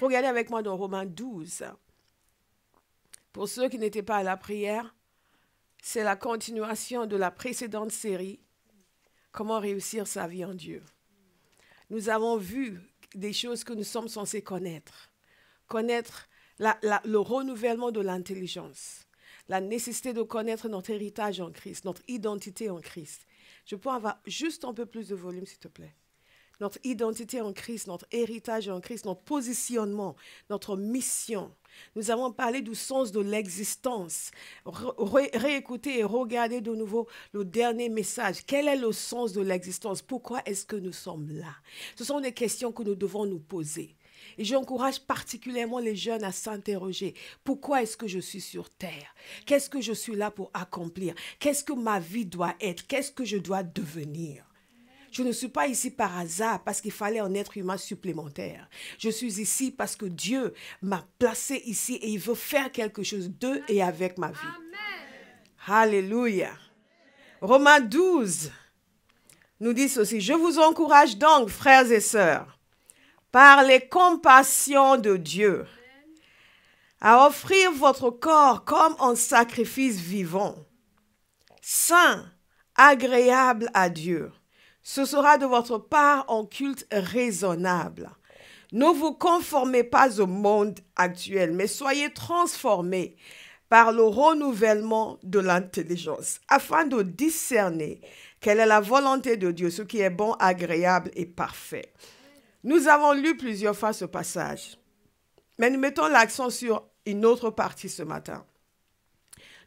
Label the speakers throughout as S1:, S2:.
S1: Regardez avec moi dans Romains 12. Pour ceux qui n'étaient pas à la prière, c'est la continuation de la précédente série, Comment réussir sa vie en Dieu. Nous avons vu des choses que nous sommes censés connaître. Connaître le renouvellement de l'intelligence, la nécessité de connaître notre héritage en Christ, notre identité en Christ. Je peux avoir juste un peu plus de volume, s'il te plaît notre identité en Christ, notre héritage en Christ, notre positionnement, notre mission. Nous avons parlé du sens de l'existence. Réécouter et regarder de nouveau le dernier message. Quel est le sens de l'existence Pourquoi est-ce que nous sommes là Ce sont des questions que nous devons nous poser. Et j'encourage particulièrement les jeunes à s'interroger. Pourquoi est-ce que je suis sur Terre Qu'est-ce que je suis là pour accomplir Qu'est-ce que ma vie doit être Qu'est-ce que je dois devenir je ne suis pas ici par hasard parce qu'il fallait un être humain supplémentaire. Je suis ici parce que Dieu m'a placé ici et il veut faire quelque chose de et avec ma vie. Alléluia. Romains 12 nous dit ceci, je vous encourage donc, frères et sœurs, par les compassions de Dieu, à offrir votre corps comme un sacrifice vivant, saint, agréable à Dieu, ce sera de votre part un culte raisonnable. Ne vous conformez pas au monde actuel, mais soyez transformés par le renouvellement de l'intelligence, afin de discerner quelle est la volonté de Dieu, ce qui est bon, agréable et parfait. Nous avons lu plusieurs fois ce passage, mais nous mettons l'accent sur une autre partie ce matin.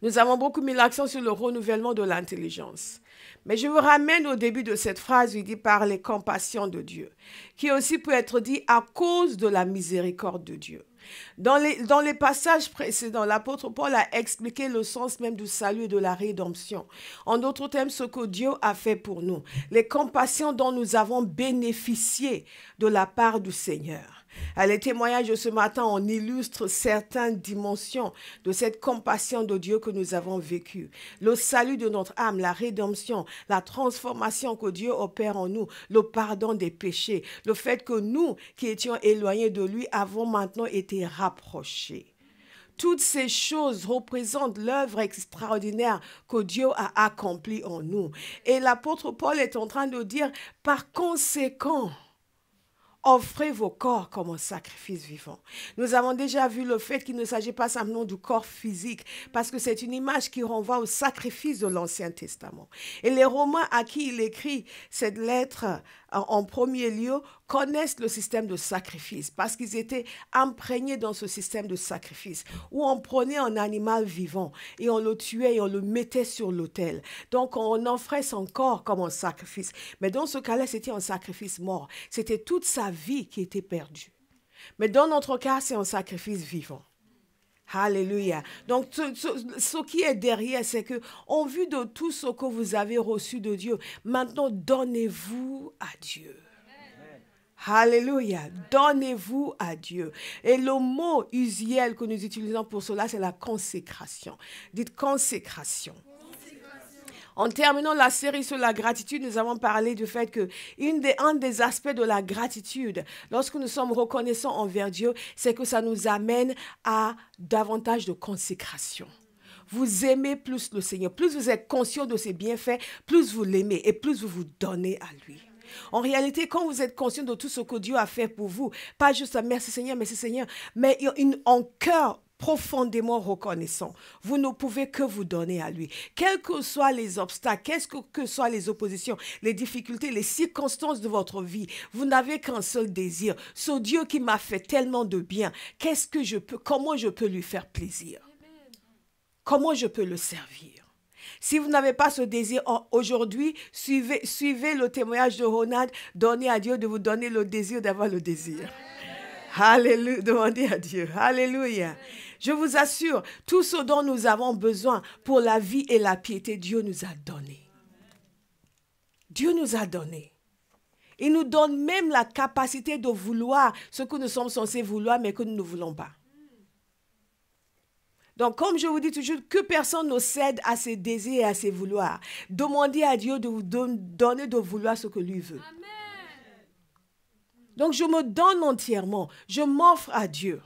S1: Nous avons beaucoup mis l'accent sur le renouvellement de l'intelligence. Mais je vous ramène au début de cette phrase, il dit par les compassions de Dieu, qui aussi peut être dit à cause de la miséricorde de Dieu. Dans les, dans les passages précédents, l'apôtre Paul a expliqué le sens même du salut et de la rédemption. En d'autres termes, ce que Dieu a fait pour nous, les compassions dont nous avons bénéficié de la part du Seigneur. Les témoignages de ce matin, en illustrent certaines dimensions de cette compassion de Dieu que nous avons vécue. Le salut de notre âme, la rédemption, la transformation que Dieu opère en nous, le pardon des péchés, le fait que nous qui étions éloignés de lui avons maintenant été rapprochés. Toutes ces choses représentent l'œuvre extraordinaire que Dieu a accomplie en nous. Et l'apôtre Paul est en train de dire, par conséquent, Offrez vos corps comme un sacrifice vivant. Nous avons déjà vu le fait qu'il ne s'agit pas simplement du corps physique, parce que c'est une image qui renvoie au sacrifice de l'Ancien Testament. Et les Romains à qui il écrit cette lettre en premier lieu, connaissent le système de sacrifice, parce qu'ils étaient imprégnés dans ce système de sacrifice, où on prenait un animal vivant et on le tuait et on le mettait sur l'autel. Donc on offrait son corps comme un sacrifice. Mais dans ce cas-là, c'était un sacrifice mort. C'était toute sa vie qui était perdue. Mais dans notre cas, c'est un sacrifice vivant. Alléluia. Donc, ce, qui est derrière, c'est que, en vue de tout ce que vous avez reçu de Dieu, maintenant, donnez-vous à Dieu. Alléluia. Donnez-vous à Dieu. Et le mot usiel que nous utilisons pour cela, c'est la consécration. Dites consécration. En terminant la série sur la gratitude, nous avons parlé du fait que une des, des aspects de la gratitude, lorsque nous sommes reconnaissants envers Dieu, c'est que ça nous amène à davantage de consécration vous aimez plus le Seigneur, plus vous êtes conscient de ses bienfaits, plus vous l'aimez et plus vous vous donnez à lui. En réalité, quand vous êtes conscient de tout ce que Dieu a fait pour vous, pas juste à merci Seigneur, merci Seigneur, mais une, en cœur profondément reconnaissant. Vous ne pouvez que vous donner à lui. Quels que soient les obstacles, quelles que, que soient les oppositions, les difficultés, les circonstances de votre vie, vous n'avez qu'un seul désir. Ce Dieu qui m'a fait tellement de bien, qu'est-ce que je peux, comment je peux lui faire plaisir? Comment je peux le servir? Si vous n'avez pas ce désir aujourd'hui, suivez, suivez le témoignage de Ronald. Donnez à Dieu de vous donner le désir d'avoir le désir. Alléluia. Demandez à Dieu. Alléluia. Je vous assure, tout ce dont nous avons besoin pour la vie et la piété, Dieu nous a donné. Dieu nous a donné. Il nous donne même la capacité de vouloir ce que nous sommes censés vouloir, mais que nous ne voulons pas. Donc, comme je vous dis toujours, que personne ne cède à ses désirs et à ses vouloirs. Demandez à Dieu de vous donner de vouloir ce que lui veut. Donc, je me donne entièrement. Je m'offre à Dieu.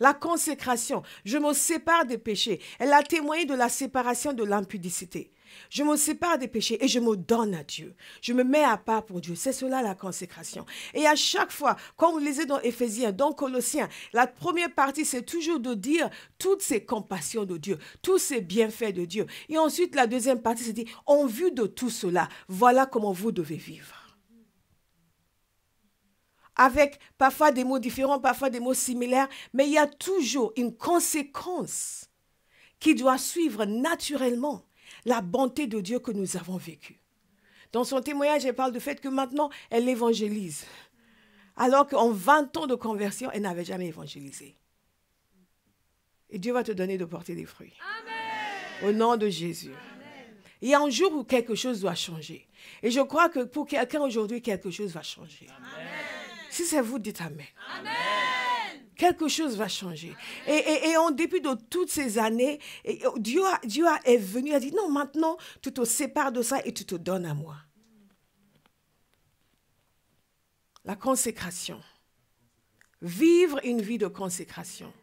S1: La consécration. Je me sépare des péchés. Elle a témoigné de la séparation de l'impudicité. Je me sépare des péchés et je me donne à Dieu. Je me mets à part pour Dieu. C'est cela la consécration. Et à chaque fois, quand vous lisez dans Éphésiens, dans Colossiens, la première partie, c'est toujours de dire toutes ces compassions de Dieu, tous ces bienfaits de Dieu. Et ensuite, la deuxième partie, c'est de dire, en vue de tout cela, voilà comment vous devez vivre avec parfois des mots différents, parfois des mots similaires, mais il y a toujours une conséquence qui doit suivre naturellement la bonté de Dieu que nous avons vécue. Dans son témoignage, elle parle du fait que maintenant, elle évangélise. Alors qu'en 20 ans de conversion, elle n'avait jamais évangélisé. Et Dieu va te donner de porter des fruits. Amen. Au nom de Jésus. Amen. Il y a un jour où quelque chose doit changer. Et je crois que pour quelqu'un aujourd'hui, quelque chose va changer. Amen. Si c'est vous, dites Amen. Quelque chose va changer. Et, en début de toutes ces années, oh, Dieu, est venu, a dit, non, maintenant, tu te sépares de ça et tu te donnes à moi. La consécration. Vivre une vie de consécration.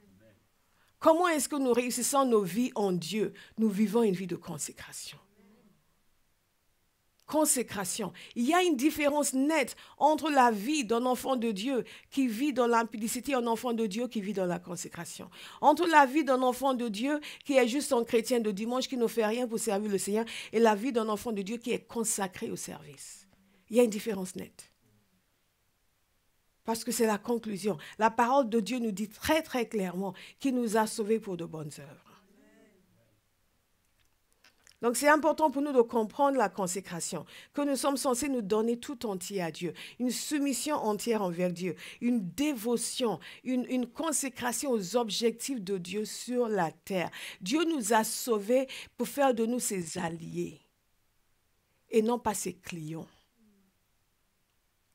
S1: Comment est-ce que nous réussissons nos vies en Dieu Nous vivons une vie de consécration consécration. Il y a une différence nette entre la vie d'un enfant de Dieu qui vit dans l'impudicité et un enfant de Dieu qui vit dans la consécration. Entre la vie d'un enfant de Dieu qui est juste un chrétien de dimanche qui ne fait rien pour servir le Seigneur et la vie d'un enfant de Dieu qui est consacré au service. Il y a une différence nette. Parce que c'est la conclusion. La parole de Dieu nous dit très très clairement qu'il nous a sauvés pour de bonnes œuvres. Donc c'est important pour nous de comprendre la consécration, que nous sommes censés nous donner tout entier à Dieu, une soumission entière envers Dieu, une dévotion, une, une consécration aux objectifs de Dieu sur la terre. Dieu nous a sauvés pour faire de nous ses alliés et non pas ses clients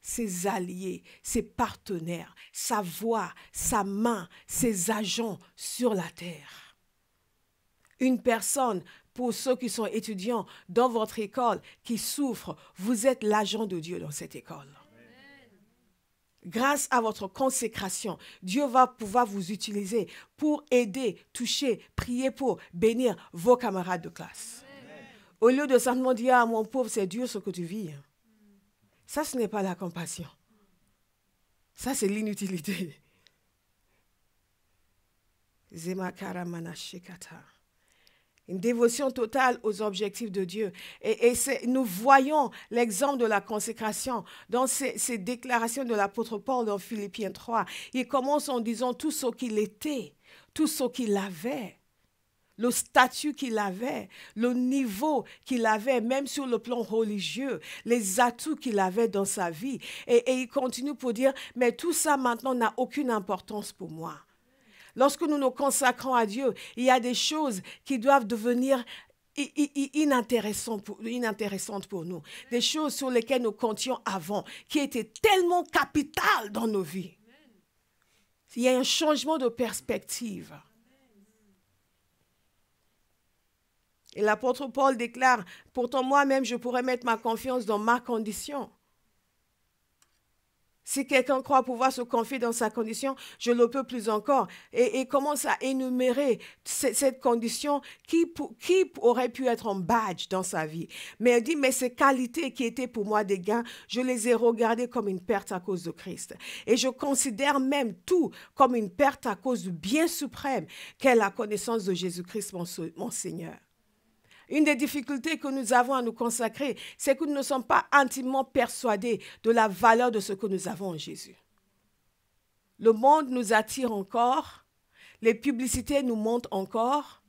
S1: ses alliés, ses partenaires, sa voix, sa main, ses agents sur la terre. Une personne pour ceux qui sont étudiants dans votre école, qui souffrent. Vous êtes l'agent de Dieu dans cette école. Grâce à votre consécration, Dieu va pouvoir vous utiliser pour aider, toucher, prier pour, bénir vos camarades de classe. Au lieu de simplement dire ah, mon pauvre, c'est dur ce que tu vis. Ça, ce n'est pas la compassion. Ça, c'est l'inutilité. Zema une dévotion totale aux objectifs de Dieu. Et, nous voyons l'exemple de la consécration dans ces, déclarations de l'apôtre Paul dans Philippiens 3. Il commence en disant tout ce qu'il était, tout ce qu'il avait le statut qu'il avait, le niveau qu'il avait, même sur le plan religieux, les atouts qu'il avait dans sa vie. et il continue pour dire, mais tout ça maintenant n'a aucune importance pour moi. Lorsque nous nous consacrons à Dieu, il y a des choses qui doivent devenir inintéressantes pour, nous. Des choses sur lesquelles nous comptions avant, qui étaient tellement capitales dans nos vies. Il y a un changement de perspective. Et l'apôtre Paul déclare, pourtant moi-même, je pourrais mettre ma confiance dans ma condition. Si quelqu'un croit pouvoir se confier dans sa condition, je le peux plus encore. Et, commence à énumérer cette, condition qui, aurait pu être un badge dans sa vie. Mais elle dit, mais ces qualités qui étaient pour moi des gains, je les ai regardées comme une perte à cause de Christ. Et je considère même tout comme une perte à cause du bien suprême qu'est la connaissance de Jésus-Christ, mon Seigneur. Une des difficultés que nous avons à nous consacrer, c'est que nous ne sommes pas intimement persuadés de la valeur de ce que nous avons en Jésus. Le monde nous attire encore, les publicités nous montrent encore,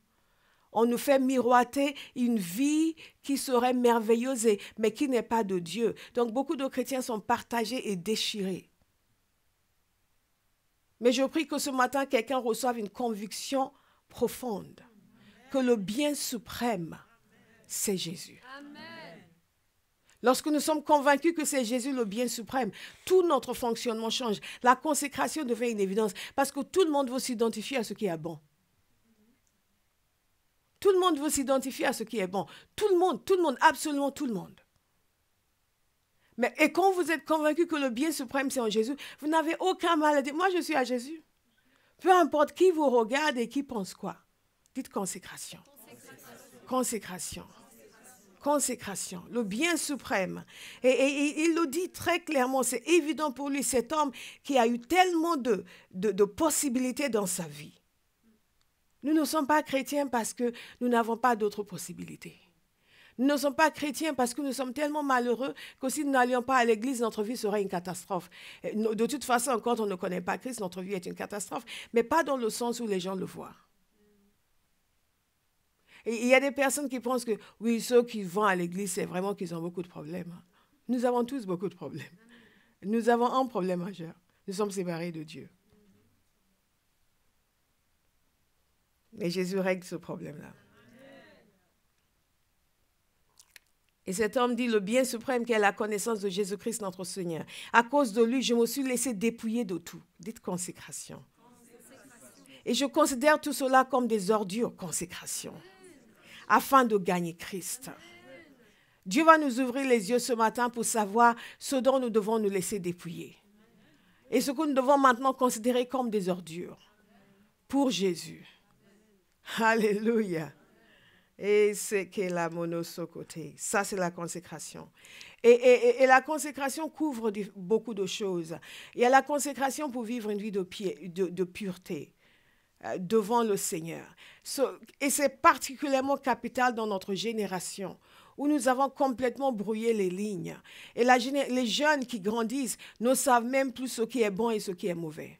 S1: on nous fait miroiter une vie qui serait merveilleuse, mais qui n'est pas de Dieu. Donc beaucoup de chrétiens sont partagés et déchirés. Mais je prie que ce matin, quelqu'un reçoive une conviction profonde que le bien suprême c'est Jésus. Amen. Lorsque nous sommes convaincus que c'est Jésus le bien suprême, tout notre fonctionnement change. La consécration devient une évidence parce que tout le monde veut s'identifier à ce qui est bon. Tout le monde veut s'identifier à ce qui est bon. Tout le monde, tout le monde, absolument tout le monde. Mais et quand vous êtes convaincu que le bien suprême c'est en Jésus, vous n'avez aucun mal à dire moi je suis à Jésus. Peu importe qui vous regarde et qui pense quoi. Dites Consécration. consécration consécration, le bien suprême. Et, il le dit très clairement, c'est évident pour lui, cet homme qui a eu tellement de, de, de possibilités dans sa vie. Nous ne sommes pas chrétiens parce que nous n'avons pas d'autres possibilités. Nous ne sommes pas chrétiens parce que nous sommes tellement malheureux que si nous n'allions pas à l'église, notre vie serait une catastrophe. De toute façon, quand on ne connaît pas Christ, notre vie est une catastrophe, mais pas dans le sens où les gens le voient il y a des personnes qui pensent que, oui, ceux qui vont à l'église, c'est vraiment qu'ils ont beaucoup de problèmes. Nous avons tous beaucoup de problèmes. Nous avons un problème majeur. Nous sommes séparés de Dieu. Mais Jésus règle ce problème-là. Et cet homme dit, le bien suprême qu'est la connaissance de Jésus-Christ notre Seigneur. À cause de lui, je me suis laissé dépouiller de tout. Dites consécration. Et je considère tout cela comme des ordures, consécration afin de gagner Christ. Dieu va nous ouvrir les yeux ce matin pour savoir ce dont nous devons nous laisser dépouiller et ce que nous devons maintenant considérer comme des ordures pour Jésus. Alléluia. Et c'est que la monosocoté. Ça, c'est la consécration. Et, la consécration couvre beaucoup de choses. Il y a la consécration pour vivre une vie de, de pureté. Euh, devant le Seigneur. Et c'est particulièrement capital dans notre génération où nous avons complètement brouillé les lignes. Et la, les jeunes qui grandissent ne savent même plus ce qui est bon et ce qui est mauvais.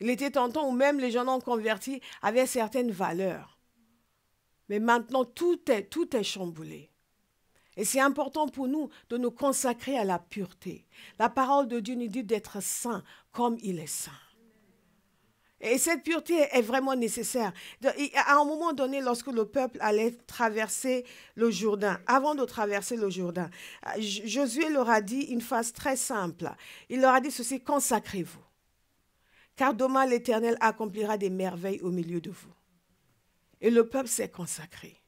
S1: Il était temps où même les jeunes non convertis avaient certaines valeurs. Mais maintenant, tout est, tout est chamboulé. Et c'est important pour nous de nous consacrer à la pureté. La parole de Dieu nous dit d'être saints comme il est saint. Et cette pureté est vraiment nécessaire. à un moment donné, lorsque le peuple allait traverser le Jourdain, avant de traverser le Jourdain, euh, Josué leur a dit une phrase très simple. Il leur a dit ceci, consacrez-vous. Car demain, l'Éternel accomplira des merveilles au milieu de vous. Et le peuple s'est consacré.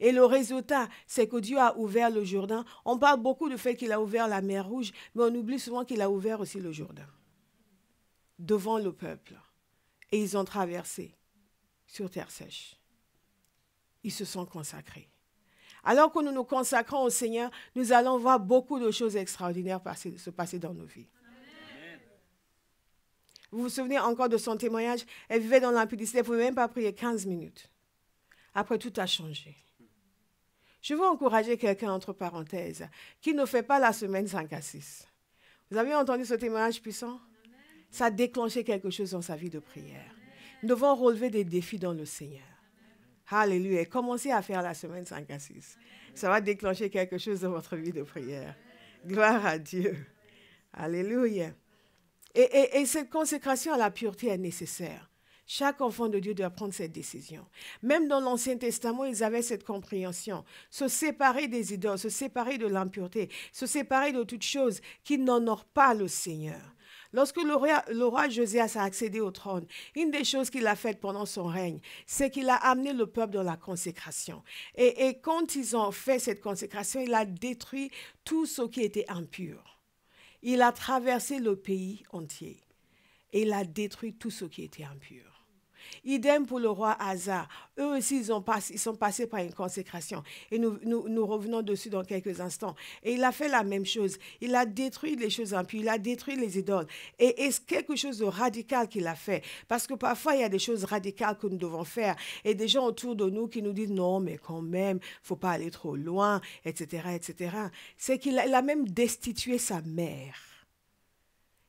S1: Et le résultat, c'est que Dieu a ouvert le Jourdain. On parle beaucoup du fait qu'il a ouvert la mer Rouge, mais on oublie souvent qu'il a ouvert aussi le Jourdain devant le peuple. Et ils ont traversé sur terre sèche. Ils se sont consacrés. Alors que nous nous consacrons au Seigneur, nous allons voir beaucoup de choses extraordinaires se passer dans nos vies. Vous vous souvenez encore de son témoignage Elle vivait dans l'impudicité, elle ne pouvait même pas prier 15 minutes. Après, tout a changé. Je veux encourager quelqu'un, entre parenthèses, qui ne fait pas la semaine 5 à 6. Vous avez entendu ce témoignage puissant ça a déclenché quelque chose dans sa vie de prière. Nous devons relever des défis dans le Seigneur. Alléluia. Commencez à faire la semaine 5 à 6. Ça va déclencher quelque chose dans votre vie de prière. Gloire à Dieu. Alléluia. Et, cette consécration à la pureté est nécessaire. Chaque enfant de Dieu doit prendre cette décision. Même dans l'Ancien Testament, ils avaient cette compréhension. Se séparer des idoles, se séparer de l'impureté, se séparer de toutes choses qui n'honore pas le Seigneur. Lorsque le roi, Joséas Josias a accédé au trône, une des choses qu'il a faites pendant son règne, c'est qu'il a amené le peuple dans la consécration. et quand ils ont fait cette consécration, il a détruit tout ce qui était impur. Il a traversé le pays entier et il a détruit tout ce qui était impur. Idem pour le roi Asa. Eux aussi, ils, ont passé ils sont passés par une consécration. Et nous, nous, revenons dessus dans quelques instants. Et il a fait la même chose. Il a détruit les choses impures. Il a détruit les idoles. Et, est c'est quelque chose de radical qu'il a fait. Parce que parfois, il y a des choses radicales que nous devons faire. Et des gens autour de nous qui nous disent non, mais quand même, faut pas aller trop loin, etc., etc. C'est qu'il a même destitué sa mère.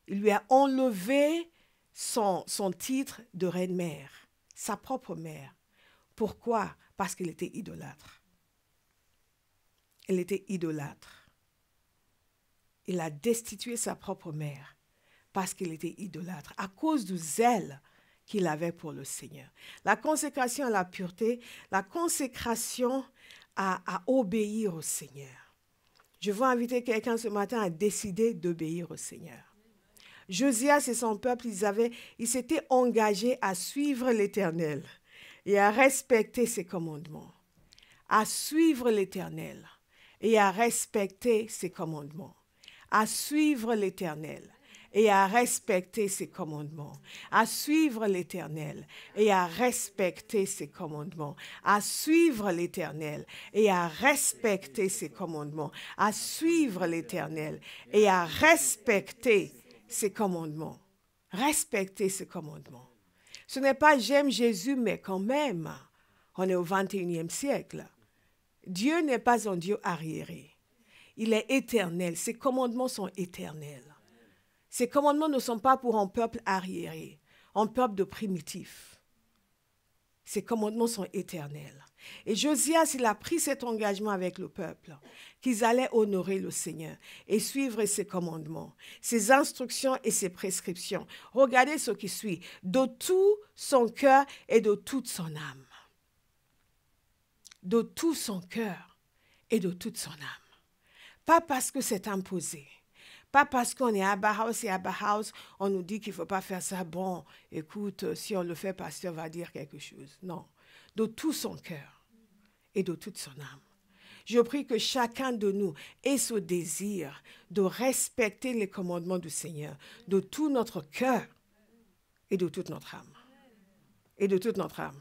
S1: Il lui a enlevé son, son titre de reine-mère, sa propre mère. Pourquoi Parce qu'il était idolâtre. Elle était idolâtre. Il a destitué sa propre mère parce qu'il était idolâtre, à cause du zèle qu'il avait pour le Seigneur. La consécration à la pureté, la consécration à, à obéir au Seigneur. Je veux inviter quelqu'un ce matin à décider d'obéir au Seigneur. Josias et son peuple, ils, avaient, ils s'étaient engagés à suivre l'Éternel et à respecter ses commandements. À suivre l'Éternel et à respecter ses commandements. À suivre l'Éternel et à respecter ses commandements, à suivre l'Éternel et à respecter ses commandements, à suivre l'Éternel et à respecter ses commandements, à suivre l'Éternel et à respecter ces commandements. respectez ces commandements. Ce n'est pas j'aime Jésus, mais quand même, on est au 21e siècle. Dieu n'est pas un Dieu arriéré. Il est éternel. Ces commandements sont éternels. Ces commandements ne sont pas pour un peuple arriéré, un peuple de primitif. Ces commandements sont éternels. Et Josias, il a pris cet engagement avec le peuple, qu'ils allaient honorer le Seigneur et suivre ses commandements, ses instructions et ses prescriptions. Regardez ce qui suit, de tout son cœur et de toute son âme. De tout son cœur et de toute son âme. Pas parce que c'est imposé. Pas parce qu'on est à House et à House, on nous dit qu'il ne faut pas faire ça. Bon, écoute, si on le fait, pasteur va dire quelque chose. Non, de tout son cœur et de toute son âme. Je prie que chacun de nous ait ce désir de respecter les commandements du Seigneur de tout notre cœur et de toute notre âme. Et de toute notre âme.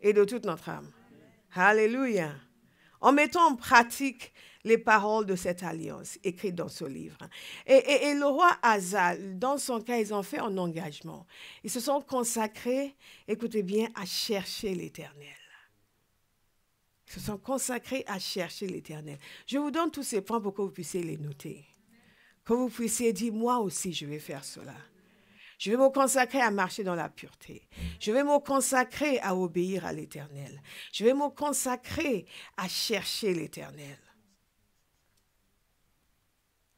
S1: Et de toute notre âme. Alléluia. En mettant en pratique les paroles de cette alliance écrite dans ce livre. Et, et le roi Hazal, dans son cas, ils ont fait un engagement. Ils se sont consacrés, écoutez bien, à chercher l'Éternel se sont consacrés à chercher l'Éternel. Je vous donne tous ces points pour que vous puissiez les noter. Que vous puissiez dire, moi aussi, je vais faire cela. Je vais me consacrer à marcher dans la pureté. Je vais me consacrer à obéir à l'Éternel. Je vais me consacrer à chercher l'Éternel.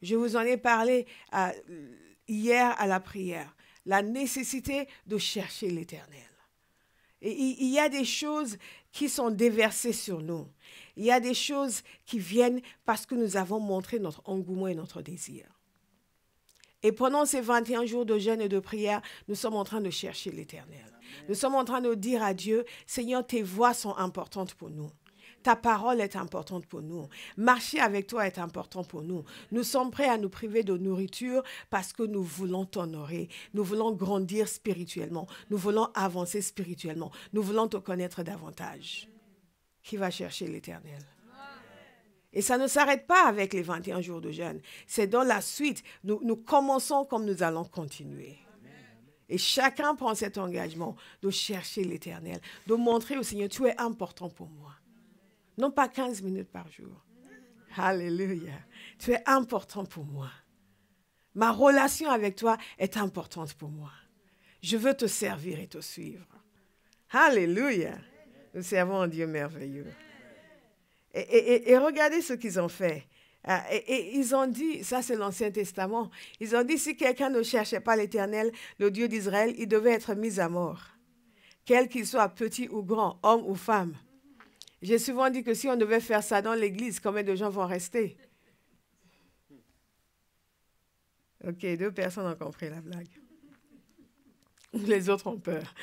S1: Je vous en ai parlé euh, hier à la prière, la nécessité de chercher l'Éternel. Il y a des choses qui sont déversées sur nous. Il y a des choses qui viennent parce que nous avons montré notre engouement et notre désir. Et pendant ces 21 jours de jeûne et de prière, nous sommes en train de chercher l'Éternel. Nous sommes en train de dire à Dieu, Seigneur, tes voix sont importantes pour nous. Ta parole est importante pour nous. Marcher avec toi est important pour nous. Nous sommes prêts à nous priver de nourriture parce que nous voulons t'honorer. Nous voulons grandir spirituellement. Nous voulons avancer spirituellement. Nous voulons te connaître davantage. Qui va chercher l'éternel? Et ça ne s'arrête pas avec les 21 jours de jeûne. C'est dans la suite. Nous, commençons comme nous allons continuer. Et chacun prend cet engagement de chercher l'éternel, de montrer au Seigneur, tu es important pour moi non pas 15 minutes par jour. Alléluia. Tu es important pour moi. Ma relation avec toi est importante pour moi. Je veux te servir et te suivre. Alléluia. Nous servons un Dieu merveilleux. Et, regardez ce qu'ils ont fait. Ah, et, ils ont dit, ça c'est l'Ancien Testament, ils ont dit, si quelqu'un ne cherchait pas l'Éternel, le Dieu d'Israël, il devait être mis à mort. Quel qu'il soit, petit ou grand, homme ou femme. J'ai souvent dit que si on devait faire ça dans l'église, combien de gens vont rester Ok, deux personnes ont compris la blague. Les autres ont peur.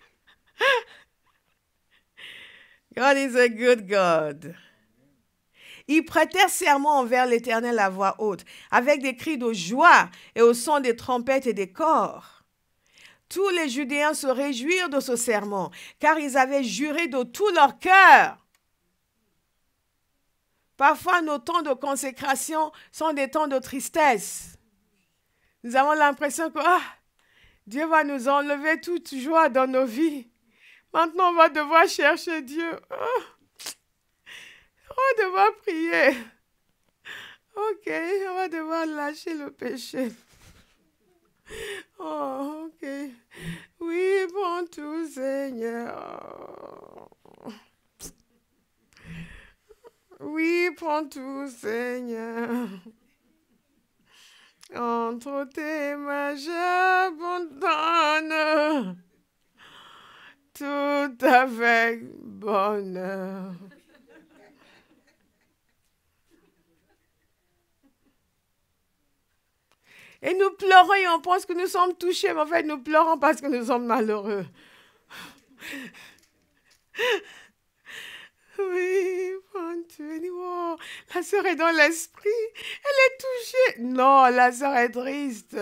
S1: God is a good God. Ils prêtèrent serment envers l'Éternel à voix haute, avec des cris de joie et au son des trompettes et des corps tous les Judéens se réjouirent de ce serment, car ils avaient juré de tout leur cœur. Parfois, nos temps de consécration sont des temps de tristesse. Nous avons l'impression que ah, Dieu va nous enlever toute joie dans nos vies. Maintenant, on va devoir chercher Dieu. Ah, on va devoir prier. Ok, on va devoir lâcher le péché. Oh, ok. Oui, prends tout, Seigneur. Oui, prends tout, Seigneur. Entre tes mains, j'abandonne tout avec bonheur. Et nous pleurons et on pense que nous sommes touchés, mais en fait, nous pleurons parce que nous sommes malheureux. Oui, la sœur est dans l'esprit, elle est touchée. Non, la sœur est triste.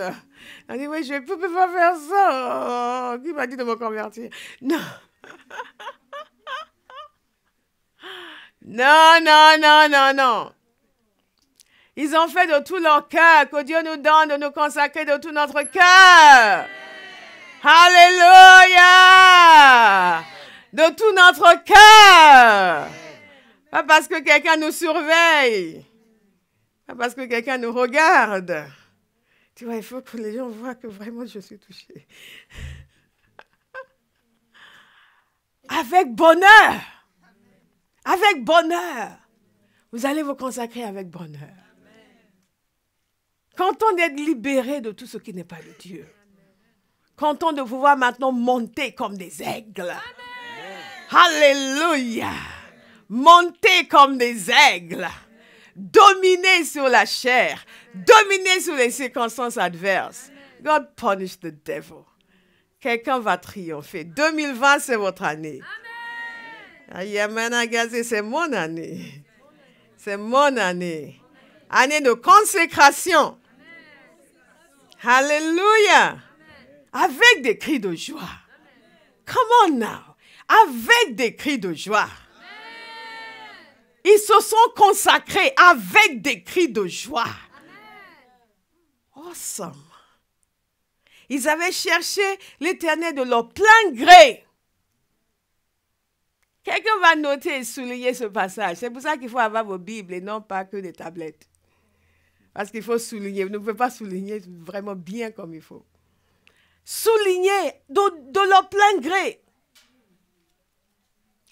S1: Elle dit, oui, je ne peux pas faire ça. Oh, qui m'a dit de me convertir Non. Non, non, non, non, non. Ils ont fait de tout leur cœur. Que Dieu nous donne de nous consacrer de tout notre cœur. Alléluia. De tout notre cœur. Pas parce que quelqu'un nous surveille. Pas parce que quelqu'un nous regarde. Tu vois, il faut que les gens voient que vraiment je suis touchée. Avec bonheur. Avec bonheur. Vous allez vous consacrer avec bonheur. Quand on est libéré de tout ce qui n'est pas de Dieu. Quand on de pouvoir maintenant monter comme des aigles. Alléluia. Monter comme des aigles. Dominer sur la chair. Dominer sur les circonstances adverses. God punish the devil. Quelqu'un va triompher. 2020, c'est votre année. Amen. C'est mon année. C'est mon année. Année de consécration. Hallelujah, Avec des cris de joie. Come on now. Avec des cris de joie. Ils se sont consacrés avec des cris de joie. Awesome. Ils avaient cherché l'éternel de leur plein gré. Quelqu'un va noter et souligner ce passage. C'est pour ça qu'il faut avoir vos Bibles et non pas que des tablettes. Parce qu'il faut souligner. Vous ne pouvez pas souligner vraiment bien comme il faut. Souligner de, leur plein gré.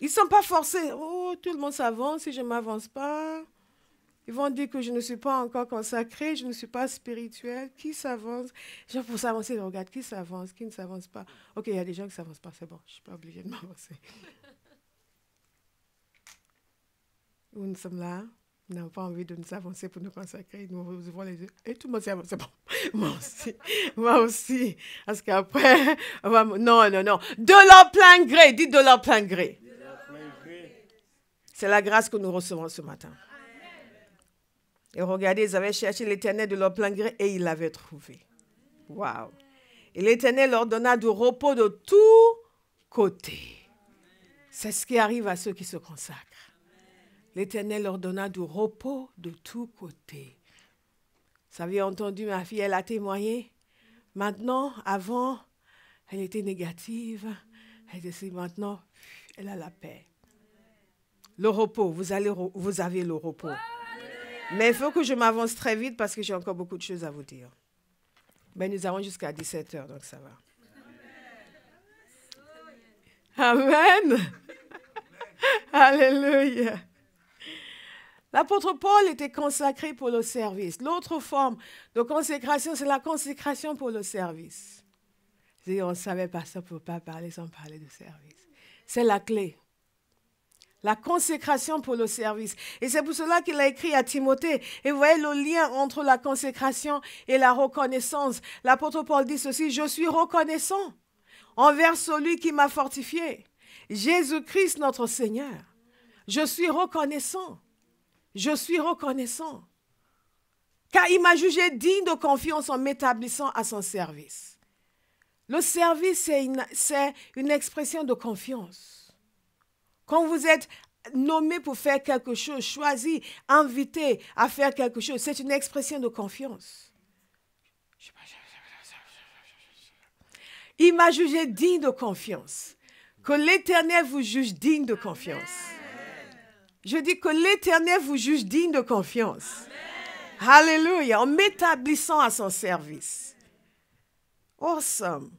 S1: Ils ne sont pas forcés. Oh, tout le monde s'avance. Si je ne m'avance pas, ils vont dire que je ne suis pas encore consacrée, je ne suis pas spirituelle. Qui s'avance Je pour s'avancer, regarde qui s'avance, qui ne s'avance pas. Ok, il y a des gens qui ne s'avancent pas, c'est bon, je ne suis pas obligée de m'avancer. Nous, nous sommes là nous pas envie de nous avancer pour nous consacrer. Nous ouvrons les Et tout le monde s'est avancé. moi aussi. moi aussi. Parce qu'après, Non, non, non. De leur plein gré. Dites de leur plein gré. C'est la grâce que nous recevons ce matin. Et regardez, ils avaient cherché l'Éternel de leur plein gré et ils l'avaient trouvé. Waouh. Et l'Éternel leur donna du repos de tous côtés. C'est ce qui arrive à ceux qui se consacrent. L'Éternel ordonna du repos de tous côtés. Vous avez entendu, ma fille, elle a témoigné. Maintenant, avant, elle était négative. Elle maintenant, elle a la paix. Le repos, vous, allez, vous avez le repos. Mais il faut que je m'avance très vite parce que j'ai encore beaucoup de choses à vous dire. Mais nous avons jusqu'à 17 heures, donc ça va. Amen. Alléluia. L'apôtre Paul était consacré pour le service. L'autre forme de consécration, c'est la consécration pour le service. Et on savait pas ça pour pas parler sans parler de service. C'est la clé. La consécration pour le service. Et c'est pour cela qu'il a écrit à Timothée. Et vous voyez le lien entre la consécration et la reconnaissance. L'apôtre Paul dit ceci, je suis reconnaissant envers celui qui m'a fortifié, Jésus-Christ notre Seigneur. Je suis reconnaissant. Je suis reconnaissant, car il m'a jugé digne de confiance en m'établissant à son service. Le service, c'est une, expression de confiance. Quand vous êtes nommé pour faire quelque chose, choisi, invité à faire quelque chose, c'est une expression de confiance. Il m'a jugé digne de confiance. Que l'Éternel vous juge digne de confiance. Je dis que l'Éternel vous juge digne de confiance. Alléluia, en m'établissant à son service. Awesome.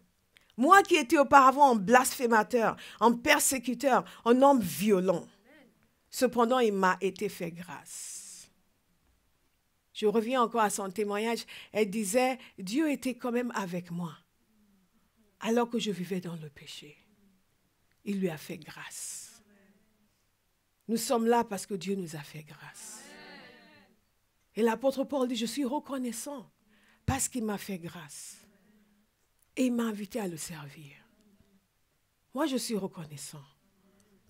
S1: Moi qui étais auparavant un blasphémateur, un persécuteur, un homme violent. Cependant, il m'a été fait grâce. Je reviens encore à son témoignage. Elle disait, Dieu était quand même avec moi, alors que je vivais dans le péché. Il lui a fait grâce. Nous sommes là parce que Dieu nous a fait grâce. Et l'apôtre Paul dit, je suis reconnaissant parce qu'il m'a fait grâce. Et il m'a invité à le servir. Moi, je suis reconnaissant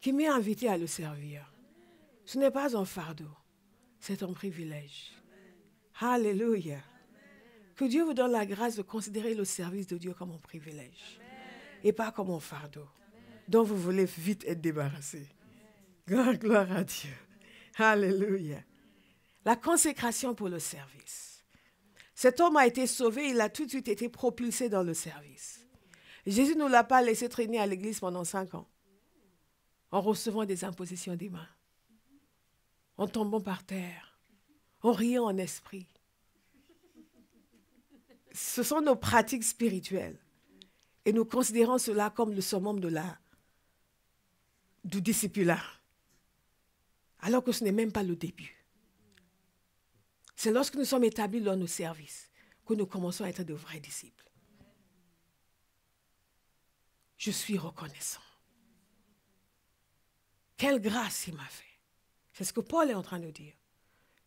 S1: qu'il m'ait invité à le servir. Ce n'est pas un fardeau, c'est un privilège. Alléluia. Que Dieu vous donne la grâce de considérer le service de Dieu comme un privilège et pas comme un fardeau dont vous voulez vite être débarrassé. Gloire, à Dieu. Alléluia. La consécration pour le service. Cet homme a été sauvé, il a tout de suite été propulsé dans le service. Jésus ne l'a pas laissé traîner à l'église pendant cinq ans, en recevant des impositions des mains, en tombant par terre, en riant en esprit. Ce sont nos pratiques spirituelles. Et nous considérons cela comme le summum de la, du discipulat alors que ce n'est même pas le début. C'est lorsque nous sommes établis dans nos services que nous commençons à être de vrais disciples. Je suis reconnaissant. Quelle grâce il m'a fait. C'est ce que Paul est en train de dire.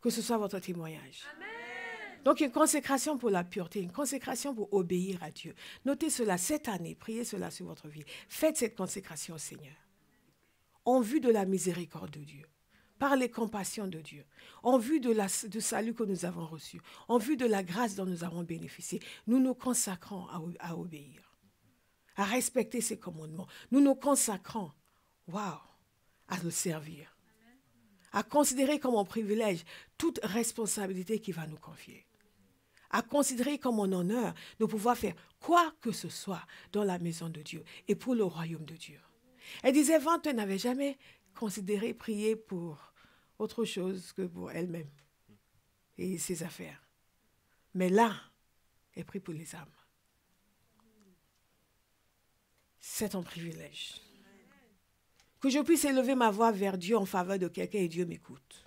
S1: Que ce soit votre témoignage. Amen. Donc une consécration pour la pureté, une consécration pour obéir à Dieu. Notez cela cette année, priez cela sur votre vie. Faites cette consécration au Seigneur. En vue de la miséricorde de Dieu par les compassions de Dieu, en vue de la, du salut que nous avons reçu, en vue de la grâce dont nous avons bénéficié, nous nous consacrons à, obéir, à respecter ses commandements. Nous nous consacrons, waouh, à nous servir, à considérer comme un privilège toute responsabilité qu'il va nous confier, à considérer comme un honneur de pouvoir faire quoi que ce soit dans la maison de Dieu et pour le royaume de Dieu. Elle disait, elle n'avait jamais considéré prier pour autre chose que pour elle-même et ses affaires. Mais là est pris pour les âmes. C'est un privilège. Que je puisse élever ma voix vers Dieu en faveur de quelqu'un et Dieu m'écoute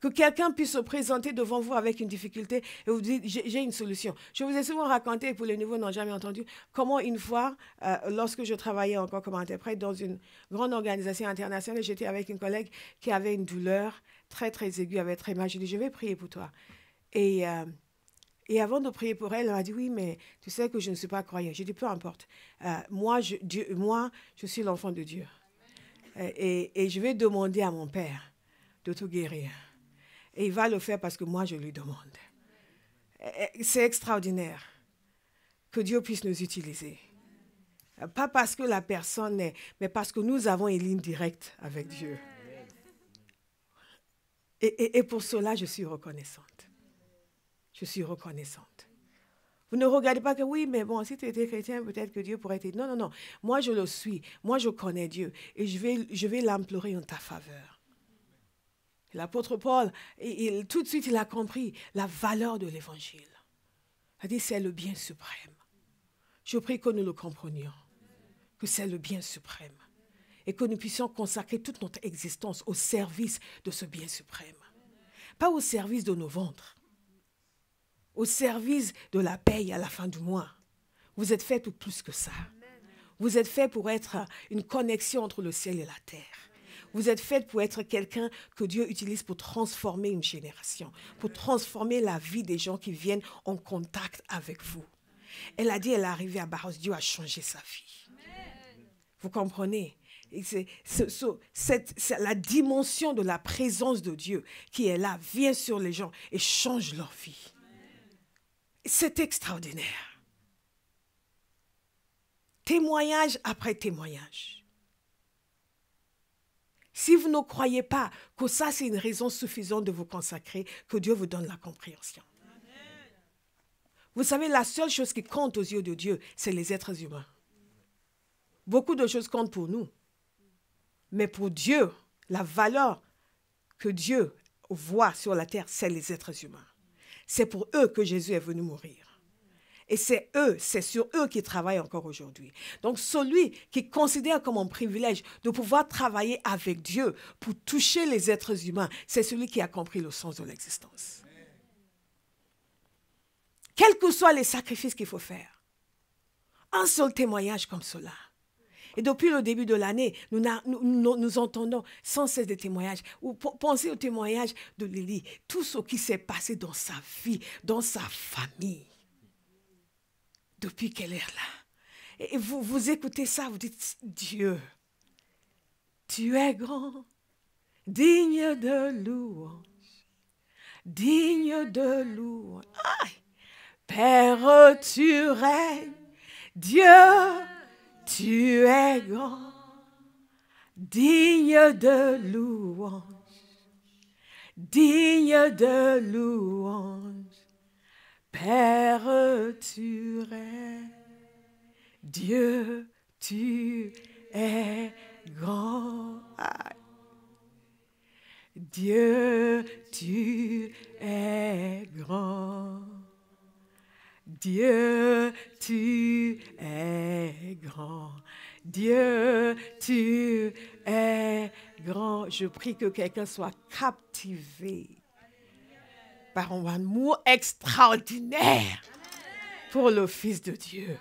S1: que quelqu'un puisse se présenter devant vous avec une difficulté et vous dire, j'ai une solution. Je vous ai souvent raconté, pour les nouveaux n'ont jamais entendu, comment une fois, euh, lorsque je travaillais encore comme interprète dans une grande organisation internationale, j'étais avec une collègue qui avait une douleur très, très aiguë, avait très mal. Je lui ai dit, je vais prier pour toi. Euh, et... avant de prier pour elle, elle m'a dit, oui, mais tu sais que je ne suis pas croyant. J'ai dit, peu importe. Euh, moi, je, moi, je suis l'enfant de Dieu. Et, et, je vais demander à mon Père de tout guérir. Et il va le faire parce que moi, je lui demande. C'est extraordinaire que Dieu puisse nous utiliser. Pas parce que la personne est, mais parce que nous avons une ligne directe avec Dieu. Et, pour cela, je suis reconnaissante. Je suis reconnaissante. Vous ne regardez pas que oui, mais bon, si tu étais chrétien, peut-être que Dieu pourrait être. Non, non, non. Moi, je le suis. Moi, je connais Dieu. Et je vais, je vais l'implorer en ta faveur. L'apôtre Paul, tout de suite, il a compris la valeur de l'évangile. Il a dit, c'est le bien suprême. Je prie que nous le comprenions, que c'est le bien suprême et que nous puissions consacrer toute notre existence au service de ce bien suprême. Pas au service de nos ventres, au service de la paix à la fin du mois. Vous êtes fait pour plus que ça. Vous êtes fait pour être une connexion entre le ciel et la terre. Vous êtes faite pour être quelqu'un que Dieu utilise pour transformer une génération, pour transformer la vie des gens qui viennent en contact avec vous. Elle a dit, elle est arrivée à Barros, Dieu a changé sa vie. Vous comprenez c'est, la dimension de la présence de Dieu qui est là, vient sur les gens et change leur vie. C'est extraordinaire. Témoignage après témoignage. Si vous ne croyez pas que ça, c'est une raison suffisante de vous consacrer, que Dieu vous donne la compréhension. Vous savez, la seule chose qui compte aux yeux de Dieu, c'est les êtres humains. Beaucoup de choses comptent pour nous. Mais pour Dieu, la valeur que Dieu voit sur la terre, c'est les êtres humains. C'est pour eux que Jésus est venu mourir. Et c'est eux, c'est sur eux qu'ils travaillent encore aujourd'hui. Donc celui qui considère comme un privilège de pouvoir travailler avec Dieu pour toucher les êtres humains, c'est celui qui a compris le sens de l'existence. Quels que soient les sacrifices qu'il faut faire, un seul témoignage comme cela. Et depuis le début de l'année, nous, entendons sans cesse des témoignages. Ou pensez au témoignage de Lily, tout ce qui s'est passé dans sa vie, dans sa famille depuis qu'elle est là. Et vous, vous écoutez ça, vous dites, Dieu, tu es grand, digne de louange, digne de louange. Père, tu règnes, Dieu, tu es grand, digne de louange, digne de louange. Père, tu es Dieu, tu es grand. Dieu, tu es grand. Dieu, tu es grand. Dieu, tu es grand. Je prie que quelqu'un soit captivé par un amour extraordinaire pour le Fils de Dieu.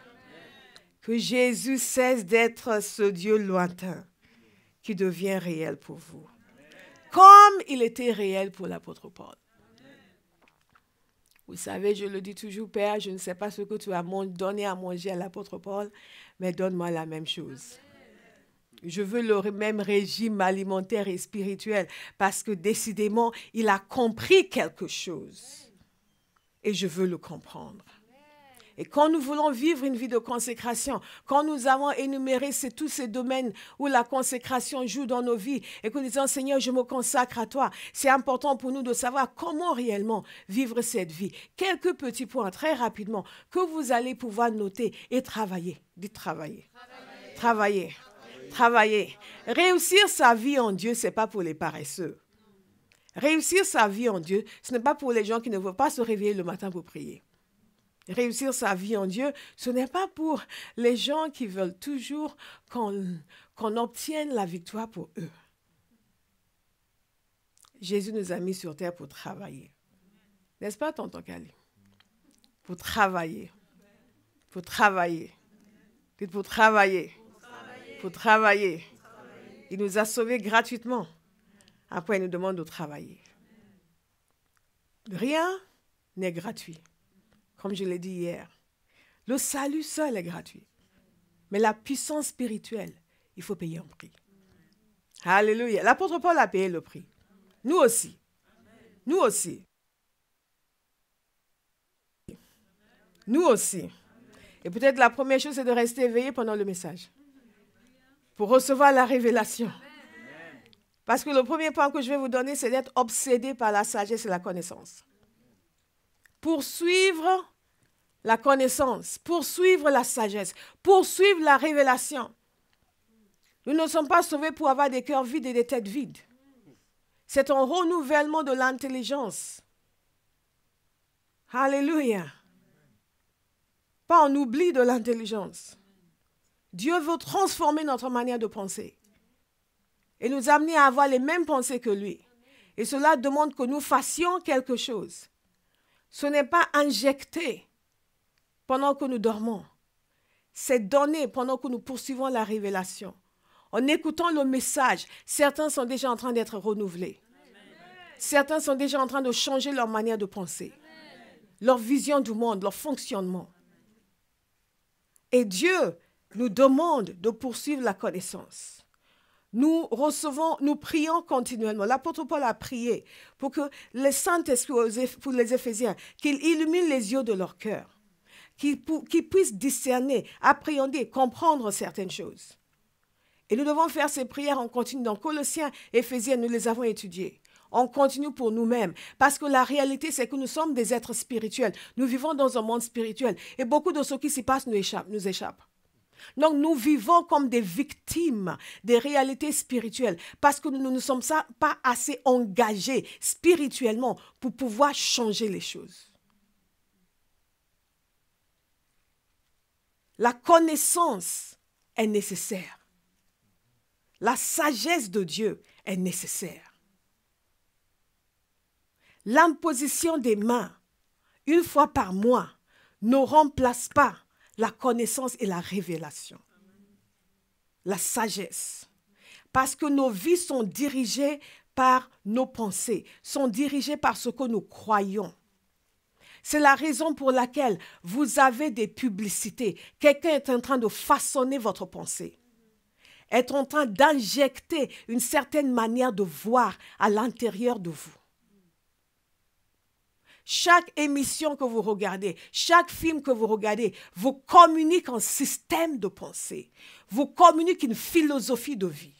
S1: Que Jésus cesse d'être ce Dieu lointain qui devient réel pour vous, comme il était réel pour l'apôtre Paul. Vous savez, je le dis toujours, Père, je ne sais pas ce que tu as donné à manger à l'apôtre Paul, mais donne-moi la même chose. Je veux le même régime alimentaire et spirituel parce que décidément, il a compris quelque chose. Et je veux le comprendre. Et quand nous voulons vivre une vie de consécration, quand nous avons énuméré tous ces domaines où la consécration joue dans nos vies et que nous disons Seigneur, je me consacre à toi, c'est important pour nous de savoir comment réellement vivre cette vie. Quelques petits points très rapidement que vous allez pouvoir noter et travailler. Dites Travailler. travailler. Travailler. Réussir sa vie en Dieu, ce n'est pas pour les paresseux. Réussir sa vie en Dieu, ce n'est pas pour les gens qui ne veulent pas se réveiller le matin pour prier. Réussir sa vie en Dieu, ce n'est pas pour les gens qui veulent toujours qu'on obtienne la victoire pour eux. Jésus nous a mis sur terre pour travailler. N'est-ce pas, tonton Kali? Pour travailler. Pour travailler. Dites pour travailler pour travailler. Il nous a sauvés gratuitement. Après, il nous demande de travailler. Rien n'est gratuit, comme je l'ai dit hier. Le salut seul est gratuit. Mais la puissance spirituelle, il faut payer un prix. Alléluia. L'apôtre Paul a payé le prix. Nous aussi. Nous aussi. Nous aussi. Et peut-être la première chose, c'est de rester éveillé pendant le message pour recevoir la révélation. Parce que le premier point que je vais vous donner, c'est d'être obsédé par la sagesse et la connaissance. Poursuivre la connaissance, poursuivre la sagesse, poursuivre la révélation. Nous ne sommes pas sauvés pour avoir des cœurs vides et des têtes vides. C'est un renouvellement de l'intelligence. Alléluia. Pas un oubli de l'intelligence. Dieu veut transformer notre manière de penser et nous amener à avoir les mêmes pensées que lui. Et cela demande que nous fassions quelque chose. Ce n'est pas injecté pendant que nous dormons. C'est donné pendant que nous poursuivons la révélation. En écoutant le message, certains sont déjà en train d'être renouvelés. Certains sont déjà en train de changer leur manière de penser, leur vision du monde, leur fonctionnement. Et Dieu nous demande de poursuivre la connaissance. Nous recevons, nous prions continuellement. L'apôtre Paul a prié pour que le Saint-Esprit, pour les Éphésiens, qu'ils illumine les yeux de leur cœur, qu'ils puissent discerner, appréhender, comprendre certaines choses. Et nous devons faire ces prières en continu. Dans Colossiens, Éphésiens, nous les avons étudiées. On continue pour nous-mêmes. Parce que la réalité, c'est que nous sommes des êtres spirituels. Nous vivons dans un monde spirituel. Et beaucoup de ce qui s'y passe nous Nous échappe. Donc nous vivons comme des victimes des réalités spirituelles parce que nous ne sommes pas assez engagés spirituellement pour pouvoir changer les choses. La connaissance est nécessaire. La sagesse de Dieu est nécessaire. L'imposition des mains, une fois par mois, ne remplace pas la connaissance et la révélation, la sagesse. Parce que nos vies sont dirigées par nos pensées, sont dirigées par ce que nous croyons. C'est la raison pour laquelle vous avez des publicités. Quelqu'un est en train de façonner votre pensée, est en train d'injecter une certaine manière de voir à l'intérieur de vous. Chaque émission que vous regardez, chaque film que vous regardez, vous communique un système de pensée, vous communique une philosophie de vie.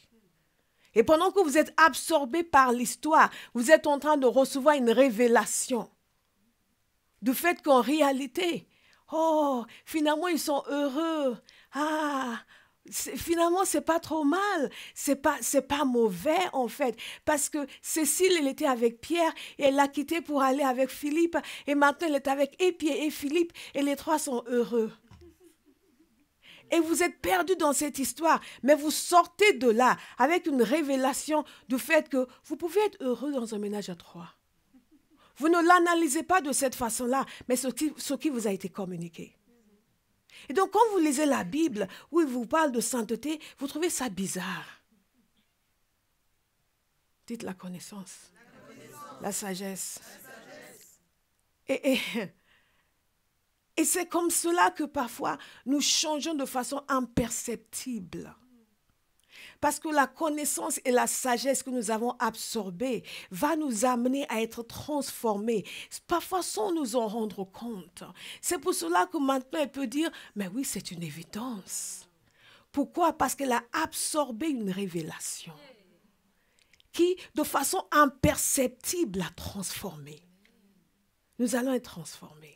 S1: Et pendant que vous êtes absorbé par l'histoire, vous êtes en train de recevoir une révélation du fait qu'en réalité, oh, finalement, ils sont heureux. Ah, finalement, c'est pas trop mal, c'est pas, c'est pas mauvais en fait, parce que Cécile, elle était avec Pierre et elle l'a quitté pour aller avec Philippe, et maintenant elle est avec et et Philippe, et les trois sont heureux. Et vous êtes perdu dans cette histoire, mais vous sortez de là avec une révélation du fait que vous pouvez être heureux dans un ménage à trois. Vous ne l'analysez pas de cette façon-là, mais ce ce qui vous a été communiqué. Et donc, quand vous lisez la Bible où il vous parle de sainteté, vous trouvez ça bizarre. Dites la connaissance, la, sagesse. et c'est comme cela que parfois nous changeons de façon imperceptible. Parce que la connaissance et la sagesse que nous avons absorbée va nous amener à être transformés, parfois sans nous en rendre compte. C'est pour cela que maintenant elle peut dire, mais oui, c'est une évidence. Pourquoi Parce qu'elle a absorbé une révélation qui, de façon imperceptible, l'a transformée. Nous allons être transformés.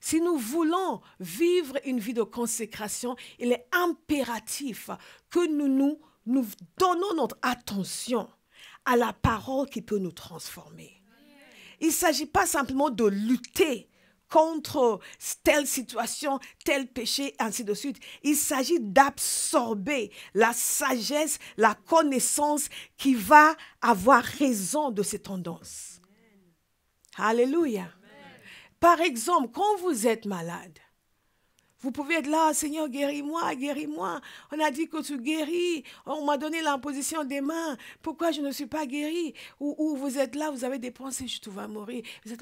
S1: Si nous voulons vivre une vie de consécration, il est impératif que nous nous, nous donnons notre attention à la parole qui peut nous transformer. Il ne s'agit pas simplement de lutter contre telle situation, tel péché, ainsi de suite. Il s'agit d'absorber la sagesse, la connaissance qui va avoir raison de ces tendances. Alléluia. Par exemple, quand vous êtes malade, vous pouvez être là, Seigneur, guéris-moi, guéris-moi. On a dit que tu guéris. On m'a donné l'imposition des mains. Pourquoi je ne suis pas guéri ou, vous êtes là, vous avez des pensées, je tout vais mourir. Vous êtes,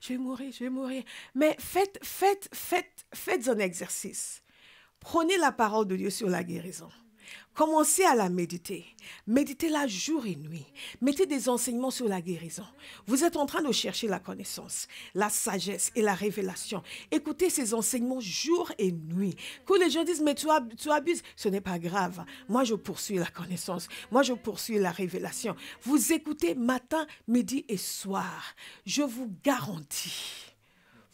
S1: je vais mourir, je vais mourir. Mais faites, faites, faites, faites un exercice. Prenez la parole de Dieu sur la guérison. Commencez à la méditer. Méditez-la jour et nuit. Mettez des enseignements sur la guérison. Vous êtes en train de chercher la connaissance, la sagesse et la révélation. Écoutez ces enseignements jour et nuit. Que les gens disent, mais tu, tu abuses, ce n'est pas grave. Moi, je poursuis la connaissance. Moi, je poursuis la révélation. Vous écoutez matin, midi et soir. Je vous garantis,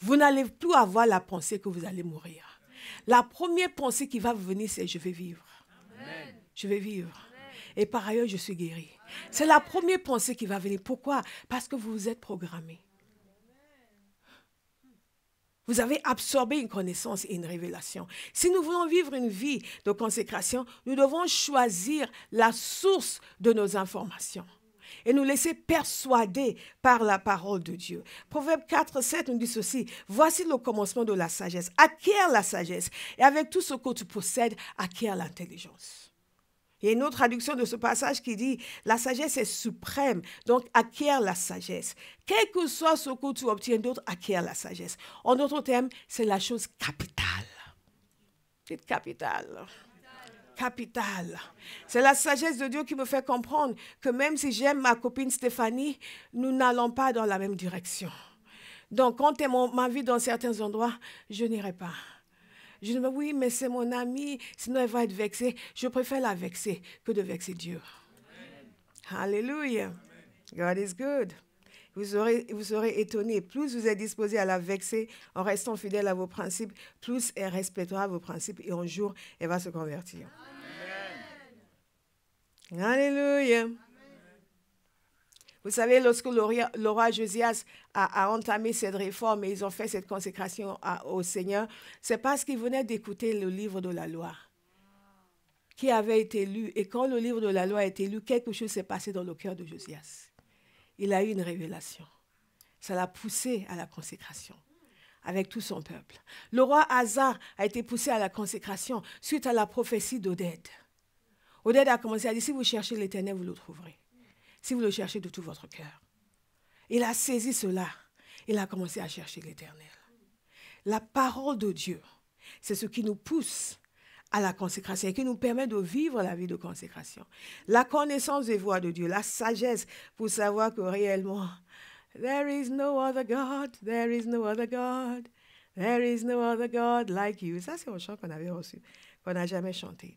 S1: vous n'allez plus avoir la pensée que vous allez mourir. La première pensée qui va vous venir, c'est je vais vivre. Je vais vivre. Et par ailleurs, je suis guéri. C'est la première pensée qui va venir. Pourquoi Parce que vous êtes programmé. Vous avez absorbé une connaissance et une révélation. Si nous voulons vivre une vie de consécration, nous devons choisir la source de nos informations et nous laisser persuader par la parole de Dieu. Proverbe 4, 7 nous dit ceci, voici le commencement de la sagesse. Acquiert la sagesse et avec tout ce que tu possèdes, acquiert l'intelligence. Il y a une autre traduction de ce passage qui dit La sagesse est suprême, donc acquiert la sagesse. Quel que soit ce que tu obtiens d'autre, acquiert la sagesse. En d'autres termes, c'est la chose capitale. C'est capitale capital, C'est la sagesse de Dieu qui me fait comprendre que même si j'aime ma copine Stéphanie, nous n'allons pas dans la même direction. Donc quand ma vie dans certains endroits, je n'irai pas. Je dis, oui, mais c'est mon ami sinon elle va être vexée. Je préfère la vexer que de vexer Dieu. Alléluia Hallelujah. God is good vous vous serez étonné. Plus vous êtes disposé à la vexer en restant fidèle à vos principes, plus elle respectera vos principes et un jour, elle va se convertir. Amen. Alléluia. Vous savez, lorsque le roi Josias a, entamé cette réforme et ils ont fait cette consécration au Seigneur, c'est parce qu'ils venaient d'écouter le livre de la loi qui avait été lu. Et quand le livre de la loi a été lu, quelque chose s'est passé dans le cœur de Josias il a eu une révélation. Ça l'a poussé à la consécration avec tout son peuple. Le roi Hazar a été poussé à la consécration suite à la prophétie d'Odède. Odède a commencé à dire, si vous cherchez l'Éternel, vous le trouverez. Si vous le cherchez de tout votre cœur. Il a saisi cela. Il a commencé à chercher l'Éternel. La parole de Dieu, c'est ce qui nous pousse à la consécration et qui nous permet de vivre la vie de consécration. La connaissance des voies de Dieu, la sagesse pour savoir que réellement, there is no other God, there is no other God, there is no other God like you. Ça, c'est un chant qu'on avait reçu, qu'on n'a jamais chanté.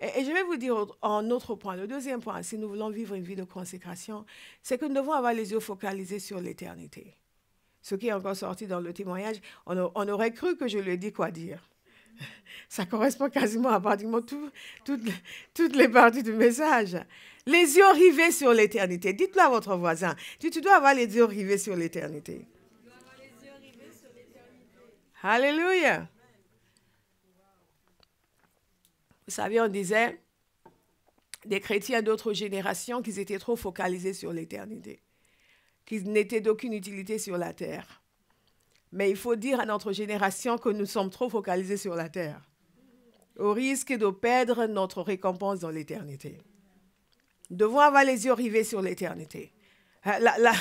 S1: Et, je vais vous dire en autre point, le deuxième point, si nous voulons vivre une vie de consécration, c'est que nous devons avoir les yeux focalisés sur l'éternité. Ce qui est encore sorti dans le témoignage, on, on aurait cru que je lui ai dit quoi dire. ça correspond quasiment à pratiquement tout, toutes, toutes les parties du message. Les yeux rivés sur l'éternité. Dites-le à votre voisin. Tu, tu dois avoir les yeux rivés sur l'éternité. Alléluia. Vous savez, on disait des chrétiens d'autres générations qu'ils étaient trop focalisés sur l'éternité, qu'ils n'étaient d'aucune utilité sur la terre. Mais il faut dire à notre génération que nous sommes trop focalisés sur la terre, au risque de perdre notre récompense dans l'éternité. Devons avoir les yeux rivés sur l'éternité. Euh, la,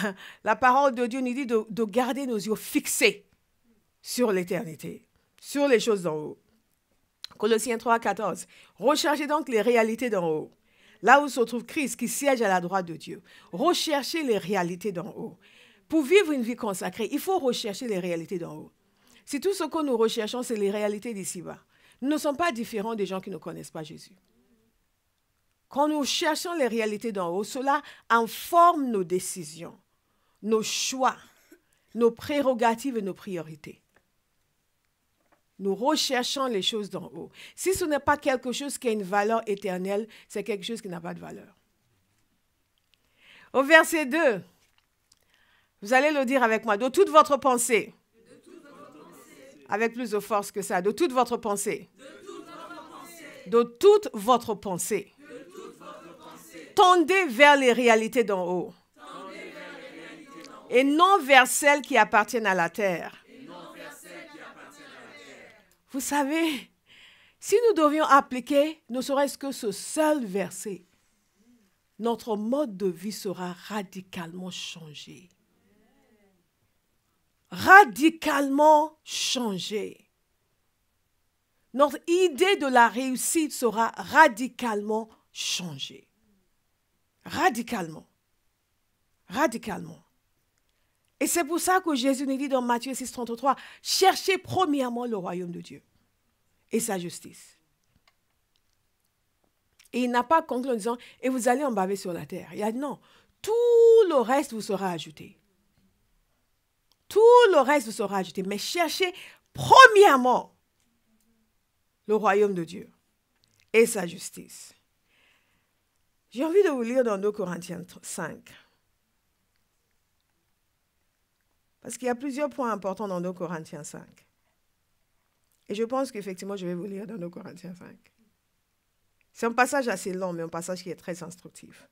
S1: la, parole de Dieu nous dit de, de garder nos yeux fixés sur l'éternité, sur les choses d'en haut. Colossiens 3, 14. Recherchez donc les réalités d'en haut, là où se trouve Christ qui siège à la droite de Dieu. Recherchez les réalités d'en haut. Pour vivre une vie consacrée, il faut rechercher les réalités d'en haut. Si tout ce que nous recherchons, c'est les réalités d'ici-bas, nous ne sommes pas différents des gens qui ne connaissent pas Jésus. Quand nous cherchons les réalités d'en haut, cela informe nos décisions, nos choix, nos prérogatives et nos priorités. Nous recherchons les choses d'en haut. Si ce n'est pas quelque chose qui a une valeur éternelle, c'est quelque chose qui n'a pas de valeur. Au verset 2, vous allez le dire avec moi, de toute votre pensée. Avec plus de force que ça, de toute votre pensée. De toute votre pensée. Tendez vers les réalités d'en haut. Et non vers celles qui appartiennent à la terre. Vous savez, si nous devions appliquer ne serait-ce que ce seul verset, notre mode de vie sera radicalement changé radicalement changé. Notre idée de la réussite sera radicalement changée. Radicalement. Radicalement. Et c'est pour ça que Jésus nous dit dans Matthieu 6, 33, cherchez premièrement le royaume de Dieu et sa justice. Et il n'a pas conclu en disant, et vous allez en baver sur la terre. Il a dit non, tout le reste vous sera ajouté. Tout le reste sera ajouté. Mais cherchez premièrement le royaume de Dieu et sa justice. J'ai envie de vous lire dans 2 Corinthiens 5. Parce qu'il y a plusieurs points importants dans 2 Corinthiens 5. Et je pense qu'effectivement, je vais vous lire dans 2 Corinthiens 5. C'est un passage assez long, mais un passage qui est très instructif.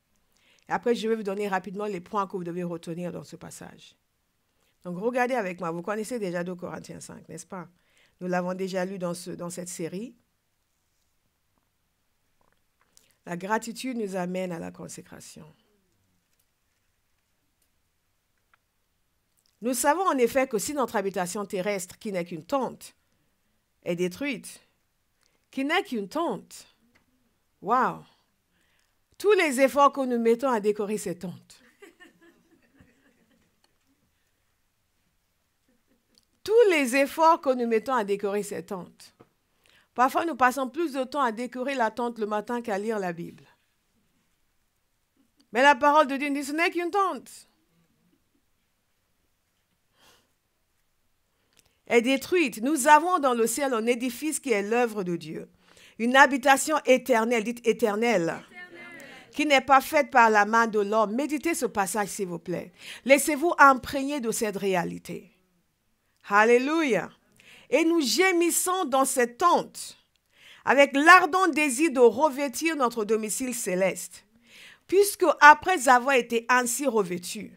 S1: Et après, je vais vous donner rapidement les points que vous devez retenir dans ce passage. Donc regardez avec moi, vous connaissez déjà 2 Corinthiens 5, n'est-ce pas Nous l'avons déjà lu dans, ce, dans cette série. La gratitude nous amène à la consécration. Nous savons en effet que si notre habitation terrestre, qui n'est qu'une tente, est détruite, qui n'est qu'une tente, waouh, tous les efforts que nous mettons à décorer cette tente, tous les efforts que nous mettons à décorer cette tente. Parfois, nous passons plus de temps à décorer la tente le matin qu'à lire la Bible. Mais la parole de Dieu dit, ce n'est qu'une tente. Est détruite. Nous avons dans le ciel un édifice qui est l'œuvre de Dieu. Une habitation éternelle, dite éternelle qui n'est pas faite par la main de l'homme. Méditez ce passage, s'il vous plaît. Laissez-vous imprégner de cette réalité. Alléluia. Et nous gémissons dans cette tente avec l'ardent désir de revêtir notre domicile céleste, puisque après avoir été ainsi revêtus,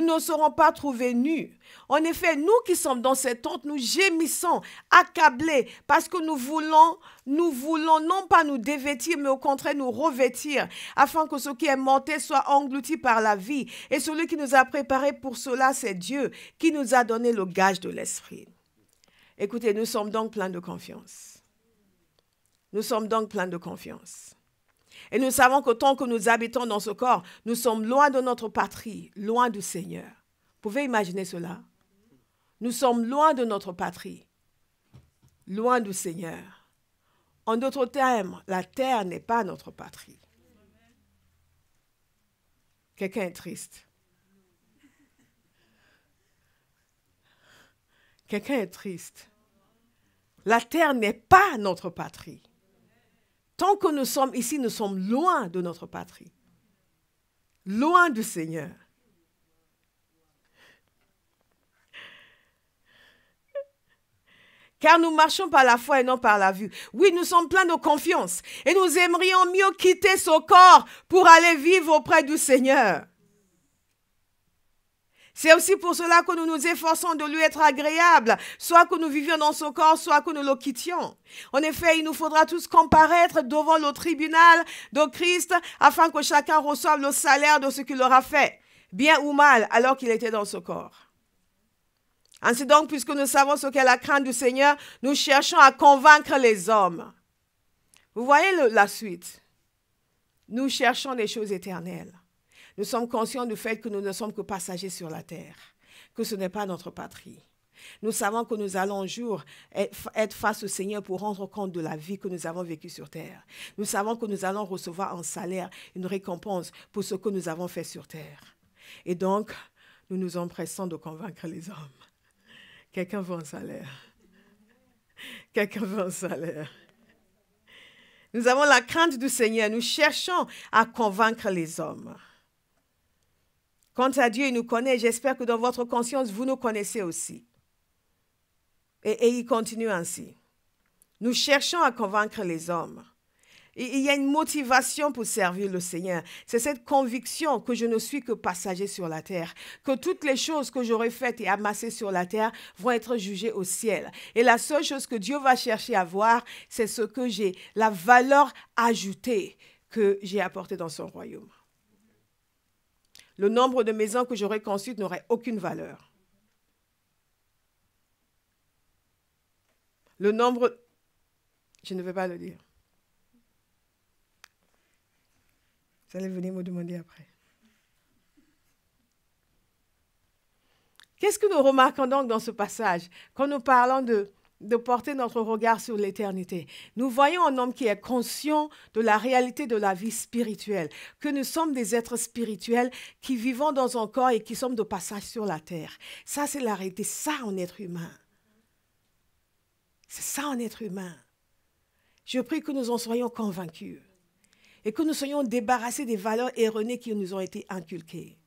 S1: nous ne serons pas trouvés nus. En effet, nous qui sommes dans cette tente, nous gémissons, accablés, parce que nous voulons, nous voulons non pas nous dévêtir, mais au contraire nous revêtir, afin que ce qui est monté soit englouti par la vie. Et celui qui nous a préparés pour cela, c'est Dieu, qui nous a donné le gage de l'esprit. Écoutez, nous sommes donc pleins de confiance. Nous sommes donc pleins de confiance. Et nous savons qu'autant que nous habitons dans ce corps, nous sommes loin de notre patrie, loin du Seigneur. Vous pouvez imaginer cela Nous sommes loin de notre patrie, loin du Seigneur. En d'autres termes, la terre n'est pas notre patrie. Quelqu'un est triste. Quelqu'un est triste. La terre n'est pas notre patrie. Tant que nous sommes ici, nous sommes loin de notre patrie, loin du Seigneur. Car nous marchons par la foi et non par la vue. Oui, nous sommes pleins de confiance et nous aimerions mieux quitter ce corps pour aller vivre auprès du Seigneur. C'est aussi pour cela que nous nous efforçons de lui être agréable, soit que nous vivions dans son corps, soit que nous le quittions. En effet, il nous faudra tous comparaître devant le tribunal de Christ afin que chacun reçoive le salaire de ce qu'il aura fait, bien ou mal, alors qu'il était dans ce corps. Ainsi donc, puisque nous savons ce qu'est la crainte du Seigneur, nous cherchons à convaincre les hommes. Vous voyez la suite. Nous cherchons les choses éternelles. Nous sommes conscients du fait que nous ne sommes que passagers sur la terre, que ce n'est pas notre patrie. Nous savons que nous allons un jour être face au Seigneur pour rendre compte de la vie que nous avons vécue sur terre. Nous savons que nous allons recevoir un salaire, une récompense pour ce que nous avons fait sur terre. Et donc, nous nous empressons de convaincre les hommes. Quelqu'un veut un salaire. Quelqu'un veut un salaire. Nous avons la crainte du Seigneur. Nous cherchons à convaincre les hommes. Quant à Dieu, il nous connaît. J'espère que dans votre conscience, vous nous connaissez aussi. Et, il continue ainsi. Nous cherchons à convaincre les hommes. Il y a une motivation pour servir le Seigneur. C'est cette conviction que je ne suis que passager sur la terre, que toutes les choses que j'aurai faites et amassées sur la terre vont être jugées au ciel. Et la seule chose que Dieu va chercher à voir, c'est ce que j'ai, la valeur ajoutée que j'ai apportée dans son royaume le nombre de maisons que j'aurais construites n'aurait aucune valeur. Le nombre... Je ne vais pas le dire. Vous allez venir me demander après. Qu'est-ce que nous remarquons donc dans ce passage quand nous parlons de de porter notre regard sur l'éternité. Nous voyons un homme qui est conscient de la réalité de la vie spirituelle, que nous sommes des êtres spirituels qui vivons dans un corps et qui sommes de passage sur la terre. Ça, c'est la réalité, ça, en être humain. C'est ça, en être humain. Je prie que nous en soyons convaincus et que nous soyons débarrassés des valeurs erronées qui nous ont été inculquées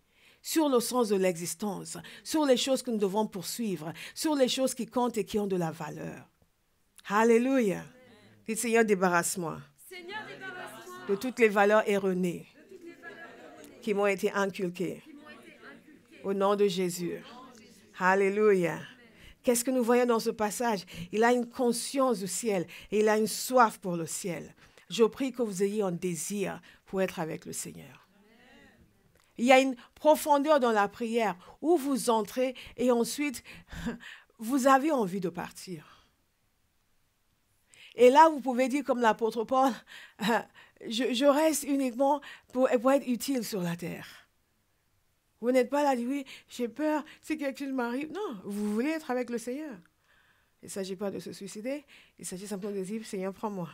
S1: sur le sens de l'existence, sur les choses que nous devons poursuivre, sur les choses qui comptent et qui ont de la valeur. Alléluia. Dites Seigneur, débarrasse-moi de toutes les valeurs erronées qui m'ont été inculquées. Au nom de Jésus. Alléluia. Qu'est-ce que nous voyons dans ce passage Il a une conscience du ciel et il a une soif pour le ciel. Je prie que vous ayez un désir pour être avec le Seigneur. Il y a une profondeur dans la prière où vous entrez et ensuite, vous avez envie de partir. Et là, vous pouvez dire comme l'apôtre Paul, je, reste uniquement pour, être utile sur la terre. Vous n'êtes pas là, oui, j'ai peur, si quelque chose m'arrive. Non, vous voulez être avec le Seigneur. Il ne s'agit pas de se suicider, il s'agit simplement de dire, Seigneur, prends-moi.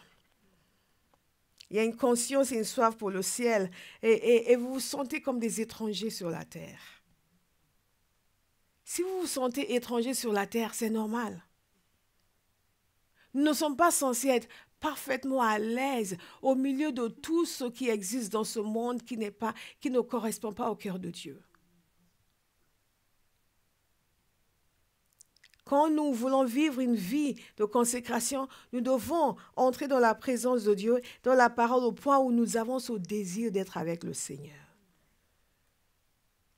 S1: Il y a une conscience et une soif pour le ciel. Et, vous vous sentez comme des étrangers sur la terre. Si vous vous sentez étranger sur la terre, c'est normal. Nous ne sommes pas censés être parfaitement à l'aise au milieu de tout ce qui existe dans ce monde qui, pas, qui ne correspond pas au cœur de Dieu. Quand nous voulons vivre une vie de consécration, nous devons entrer dans la présence de Dieu, dans la parole, au point où nous avons ce désir d'être avec le Seigneur.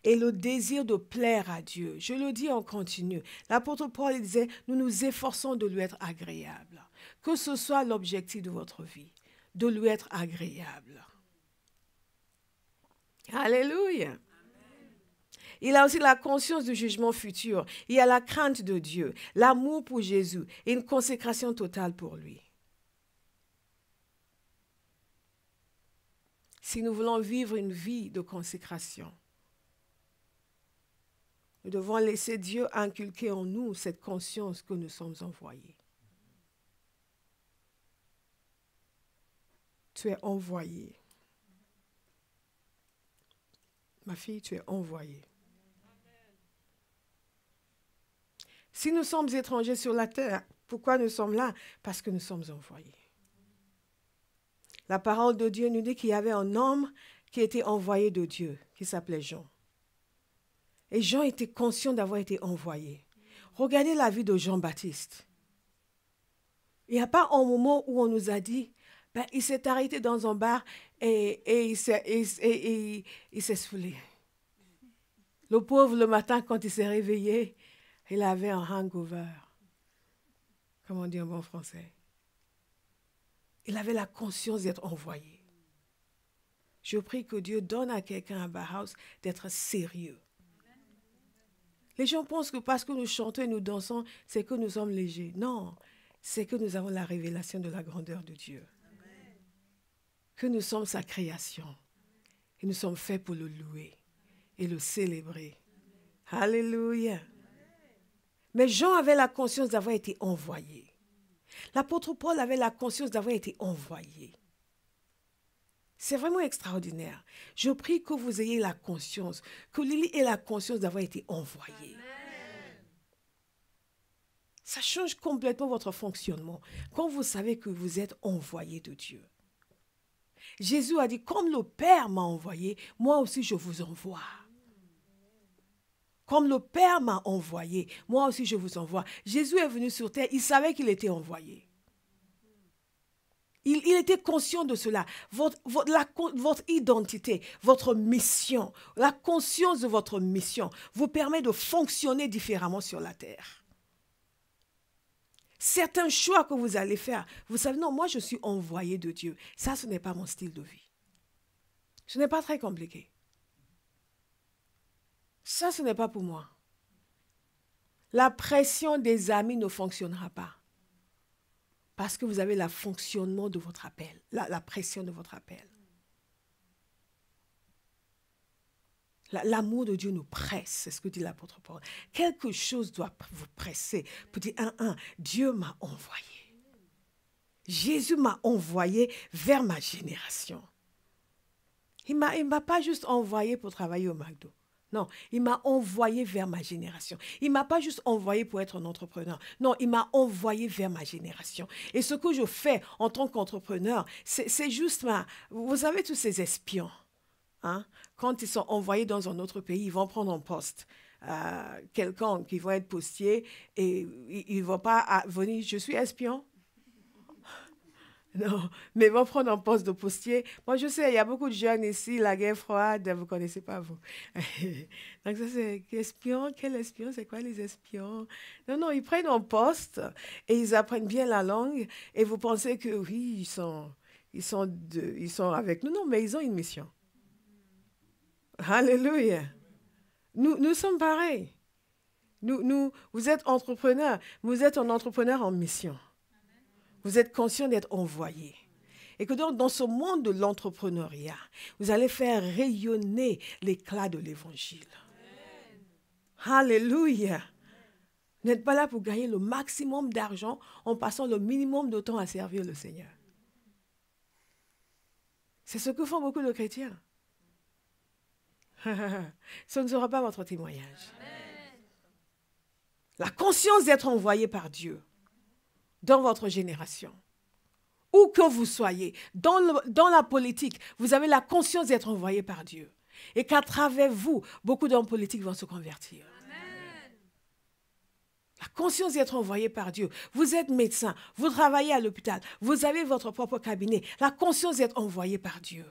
S1: Et le désir de plaire à Dieu. Je le dis en continu. L'apôtre Paul disait, nous nous efforçons de lui être agréable. Que ce soit l'objectif de votre vie, de lui être agréable. Alléluia. Il a aussi la conscience du jugement futur. Il a la crainte de Dieu, l'amour pour Jésus et une consécration totale pour lui. Si nous voulons vivre une vie de consécration, nous devons laisser Dieu inculquer en nous cette conscience que nous sommes envoyés. Tu es envoyé. Ma fille, tu es envoyée. Si nous sommes étrangers sur la terre, pourquoi nous sommes là Parce que nous sommes envoyés. La parole de Dieu nous dit qu'il y avait un homme qui était envoyé de Dieu, qui s'appelait Jean. Et Jean était conscient d'avoir été envoyé. Regardez la vie de Jean-Baptiste. Il n'y a pas un moment où on nous a dit, ben, il s'est arrêté dans un bar et, il s'est et, Le pauvre, le matin, quand il s'est réveillé, il avait un hangover, Comment on dit en bon français. Il avait la conscience d'être envoyé. Je prie que Dieu donne à quelqu'un à Bauhaus d'être sérieux. Les gens pensent que parce que nous chantons et nous dansons, c'est que nous sommes légers. Non, c'est que nous avons la révélation de la grandeur de Dieu. Que nous sommes sa création. Et nous sommes faits pour le louer et le célébrer. Alléluia. Mais Jean avait la conscience d'avoir été envoyé. L'apôtre Paul avait la conscience d'avoir été envoyé. C'est vraiment extraordinaire. Je prie que vous ayez la conscience, que Lily ait la conscience d'avoir été envoyée. Ça change complètement votre fonctionnement quand vous savez que vous êtes envoyé de Dieu. Jésus a dit, comme le Père m'a envoyé, moi aussi je vous envoie. Comme le Père m'a envoyé, moi aussi je vous envoie. Jésus est venu sur terre, il savait qu'il était envoyé. Il, était conscient de cela. Votre, votre, identité, votre mission, la conscience de votre mission vous permet de fonctionner différemment sur la terre. Certains choix que vous allez faire, vous savez, non, moi je suis envoyé de Dieu. Ça, ce n'est pas mon style de vie. Ce n'est pas très compliqué. Ça, ce n'est pas pour moi. La pression des amis ne fonctionnera pas. Parce que vous avez le fonctionnement de votre appel, la, pression de votre appel. L'amour de Dieu nous presse, c'est ce que dit l'apôtre Paul. Quelque chose doit vous presser. dire, un, un, Dieu m'a envoyé. Jésus m'a envoyé vers ma génération. Il ne m'a pas juste envoyé pour travailler au McDo. Non, il m'a envoyé vers ma génération. Il m'a pas juste envoyé pour être un entrepreneur. Non, il m'a envoyé vers ma génération. Et ce que je fais en tant qu'entrepreneur, c'est juste Vous avez tous ces espions, hein, quand ils sont envoyés dans un autre pays, ils vont prendre un poste. Euh, quelqu'un qui va être postier et il ne va pas venir, je suis espion, non, mais vont prendre un poste de postier. Moi, je sais, il y a beaucoup de jeunes ici, la guerre froide, vous ne connaissez pas, vous. Donc, ça, c'est espion, quel espion, c'est quoi les espions Non, non, ils prennent un poste et ils apprennent bien la langue et vous pensez que oui, ils sont, ils sont, ils sont avec nous. Non, mais ils ont une mission. Alléluia. Nous, nous sommes pareils. Nous, nous, vous êtes entrepreneurs, vous êtes un entrepreneur en mission. Vous êtes conscient d'être envoyé. Et que donc, dans ce monde de l'entrepreneuriat, vous allez faire rayonner l'éclat de l'évangile. Alléluia. Vous n'êtes pas là pour gagner le maximum d'argent en passant le minimum de temps à servir le Seigneur. C'est ce que font beaucoup de chrétiens. ce ne sera pas votre témoignage. La conscience d'être envoyé par Dieu dans votre génération. Où que vous soyez, dans, dans la politique, vous avez la conscience d'être envoyé par Dieu. Et qu'à travers vous, beaucoup d'hommes politiques vont se convertir. La conscience d'être envoyé par Dieu. Vous êtes médecin, vous travaillez à l'hôpital, vous avez votre propre cabinet. La conscience d'être envoyé par Dieu.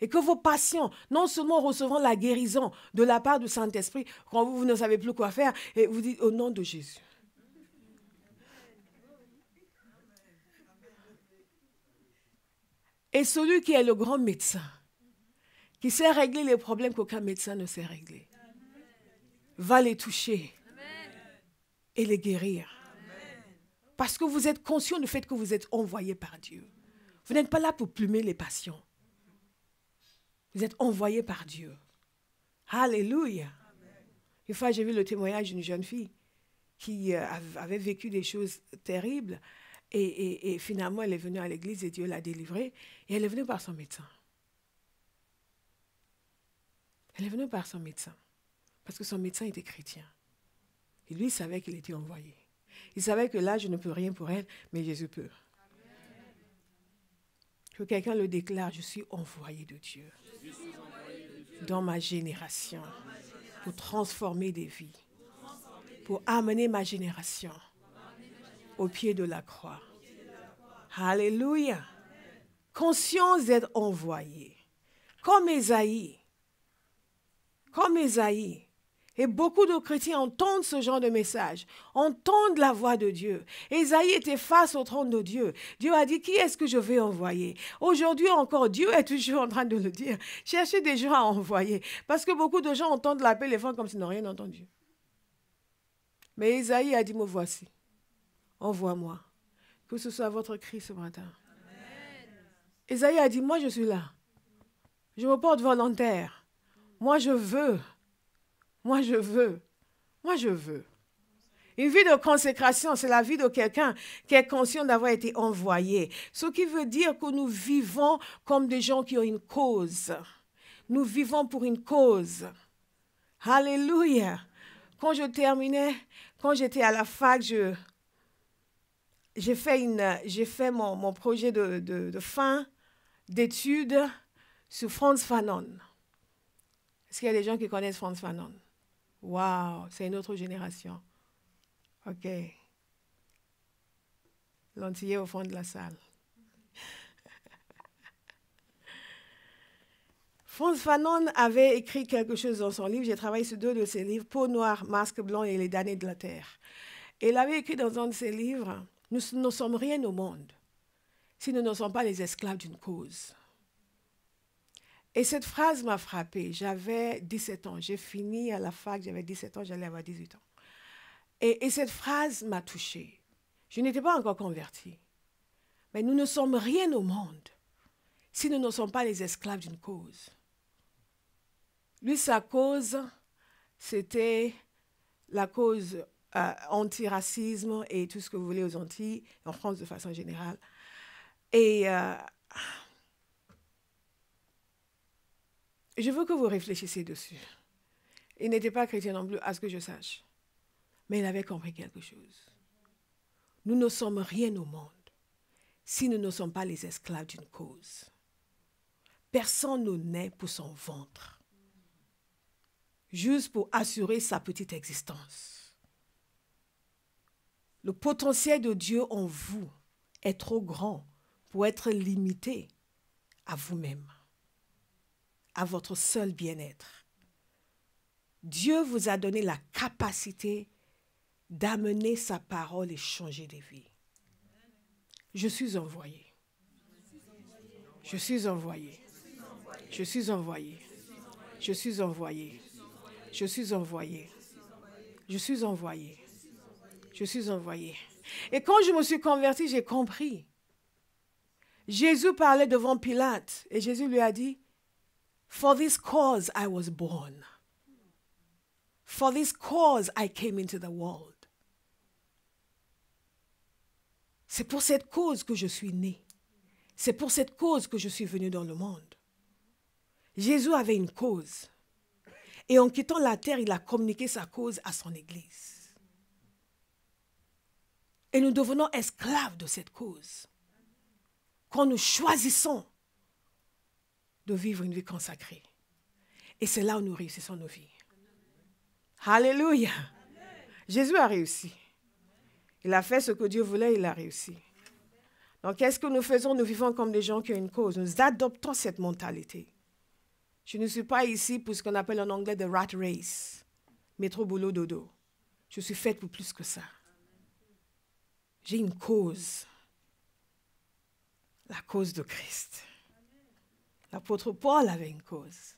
S1: Et que vos patients, non seulement recevront la guérison de la part du Saint-Esprit, quand vous, vous, ne savez plus quoi faire, et vous dites au nom de Jésus. Et celui qui est le grand médecin, qui sait régler les problèmes qu'aucun médecin ne sait régler, va les toucher et les guérir. Parce que vous êtes conscient du fait que vous êtes envoyé par Dieu. Vous n'êtes pas là pour plumer les patients. Vous êtes envoyé par Dieu. Alléluia. Une fois, j'ai vu le témoignage d'une jeune fille qui euh, avait vécu des choses terribles. Et, finalement, elle est venue à l'église et Dieu l'a délivrée. Et elle est venue par son médecin. Elle est venue par son médecin. Parce que son médecin était chrétien. Et lui, il savait qu'il était envoyé. Il savait que là, je ne peux rien pour elle, mais Jésus peut. Que quelqu'un le déclare, je suis envoyé de Dieu. Dans, ma génération. Pour transformer des vies. pour amener ma génération au pied de la croix. Alléluia. Conscience d'être envoyé. Comme Esaïe. Comme Esaïe. Et beaucoup de chrétiens entendent ce genre de message, entendent la voix de Dieu. Esaïe était face au trône de Dieu. Dieu a dit, qui est-ce que je vais envoyer Aujourd'hui encore, Dieu est toujours en train de le dire. Cherchez des gens à envoyer. Parce que beaucoup de gens entendent l'appel et font comme s'ils n'ont rien entendu. Mais Esaïe a dit, me voici envoie-moi. Que ce soit votre cri ce matin. Amen. a dit, moi je suis là. Je me porte volontaire. Moi je veux. Moi je veux. Moi je veux. Une vie de consécration, c'est la vie de quelqu'un qui est conscient d'avoir été envoyé. Ce qui veut dire que nous vivons comme des gens qui ont une cause. Nous vivons pour une cause. Alléluia. Quand je terminais, quand j'étais à la fac, je, j'ai fait, une, j'ai fait mon, mon projet de, de, fin d'études sur Franz Fanon. Est-ce qu'il y a des gens qui connaissent Franz Fanon Waouh, c'est une autre génération. OK. lentillé au fond de la salle. Franz Fanon avait écrit quelque chose dans son livre. J'ai travaillé sur deux de ses livres, Peau noire, masque blanc et les damnés de la terre. Et il avait écrit dans un de ses livres nous ne sommes rien au monde si nous ne sommes pas les esclaves d'une cause. Et cette phrase m'a frappée. J'avais 17 ans. J'ai fini à la fac, j'avais 17 ans, j'allais avoir 18 ans. Et, et cette phrase m'a touchée. Je n'étais pas encore convertie. Mais nous ne sommes rien au monde si nous ne sommes pas les esclaves d'une cause. Lui, sa cause, c'était la cause euh, antiracisme et tout ce que vous voulez aux Antilles, en France de façon générale. Et euh, je veux que vous réfléchissiez dessus. Il n'était pas chrétien non plus, à ce que je sache. Mais il avait compris quelque chose. Nous ne sommes rien au monde si nous ne sommes pas les esclaves d'une cause. Personne ne naît pour son ventre, juste pour assurer sa petite existence. Le potentiel de Dieu en vous est trop grand pour être limité à vous-même, à votre seul bien-être. Dieu vous a donné la capacité d'amener sa parole et changer des vies. Je suis envoyé. Je suis envoyé. Je suis envoyé. Je suis envoyé. Je suis envoyé. Je suis envoyé je suis envoyé. Et quand je me suis converti, j'ai compris. Jésus parlait devant Pilate et Jésus lui a dit, For this cause I was born. For this cause I came into the world. C'est pour cette cause que je suis né. C'est pour cette cause que je suis venu dans le monde. Jésus avait une cause. Et en quittant la terre, il a communiqué sa cause à son Église. Et nous devenons esclaves de cette cause. Quand nous choisissons de vivre une vie consacrée. Et c'est là où nous réussissons nos vies. Alléluia. Jésus a réussi. Il a fait ce que Dieu voulait, il a réussi. Donc, qu'est-ce que nous faisons Nous vivons comme des gens qui ont une cause. Nous adoptons cette mentalité. Je ne suis pas ici pour ce qu'on appelle en anglais the rat race, métro boulot dodo. Je suis faite pour plus que ça. J'ai une cause. La cause de Christ. L'apôtre Paul avait une cause.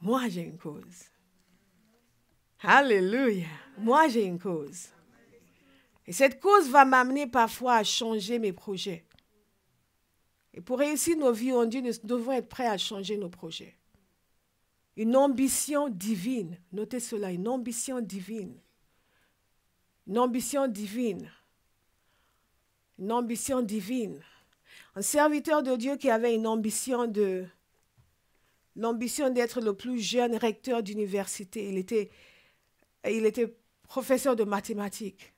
S1: Moi, j'ai une cause. Alléluia. Moi, j'ai une cause. Et cette cause va m'amener parfois à changer mes projets. Et pour réussir nos vies en Dieu, nous devons être prêts à changer nos projets. Une ambition divine, notez cela, une ambition divine. Une ambition divine une ambition divine. Un serviteur de Dieu qui avait une ambition de l'ambition d'être le plus jeune recteur d'université. Il était, il était professeur de mathématiques.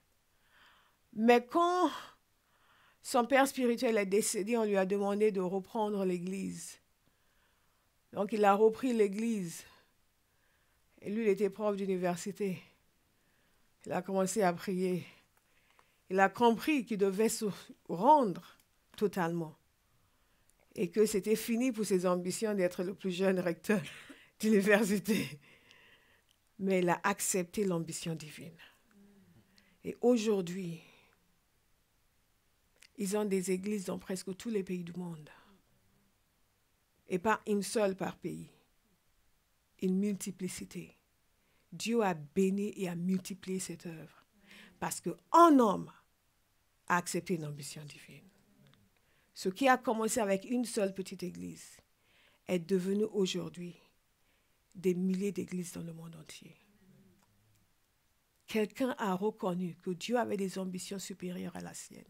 S1: Mais quand son père spirituel est décédé, on lui a demandé de reprendre l'église. Donc il a repris l'église. Et lui, il était prof d'université. Il a commencé à prier. Il a compris qu'il devait se rendre totalement et que c'était fini pour ses ambitions d'être le plus jeune recteur d'université. Mais il a accepté l'ambition divine. Et aujourd'hui, ils ont des églises dans presque tous les pays du monde. Et pas une seule par pays. Une multiplicité. Dieu a béni et a multiplié cette œuvre. Parce qu'un homme a accepté une ambition divine. Ce qui a commencé avec une seule petite église est devenu aujourd'hui des milliers d'églises dans le monde entier. Quelqu'un a reconnu que Dieu avait des ambitions supérieures à la sienne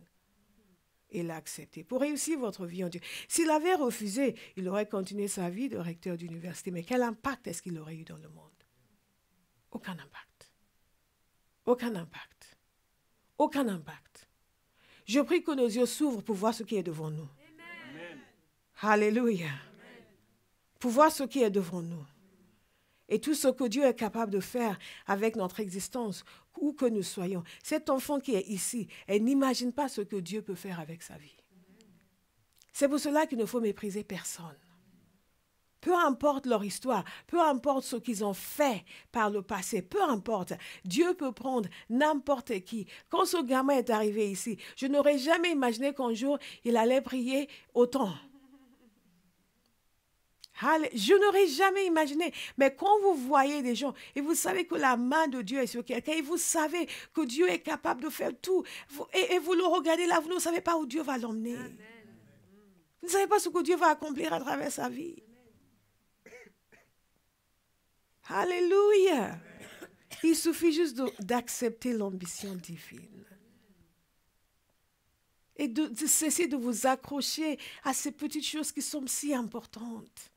S1: et l'a accepté. Pour réussir votre vie en Dieu, s'il avait refusé, il aurait continué sa vie de recteur d'université. Mais quel impact est-ce qu'il aurait eu dans le monde Aucun impact. Aucun impact aucun impact. Je prie que nos yeux s'ouvrent pour voir ce qui est devant nous. Alléluia. Pour voir ce qui est devant nous. Et tout ce que Dieu est capable de faire avec notre existence, où que nous soyons. Cet enfant qui est ici, elle n'imagine pas ce que Dieu peut faire avec sa vie. C'est pour cela qu'il ne faut mépriser personne peu importe leur histoire, peu importe ce qu'ils ont fait par le passé, peu importe, Dieu peut prendre n'importe qui. Quand ce gamin est arrivé ici, je n'aurais jamais imaginé qu'un jour, il allait prier autant. Je n'aurais jamais imaginé. Mais quand vous voyez des gens et vous savez que la main de Dieu est sur quelqu'un et vous savez que Dieu est capable de faire tout et, vous le regardez là, vous ne savez pas où Dieu va l'emmener. Vous ne savez pas ce que Dieu va accomplir à travers sa vie. Alléluia. Il suffit juste d'accepter l'ambition divine. Et de, cesser de vous accrocher à ces petites choses qui sont si importantes.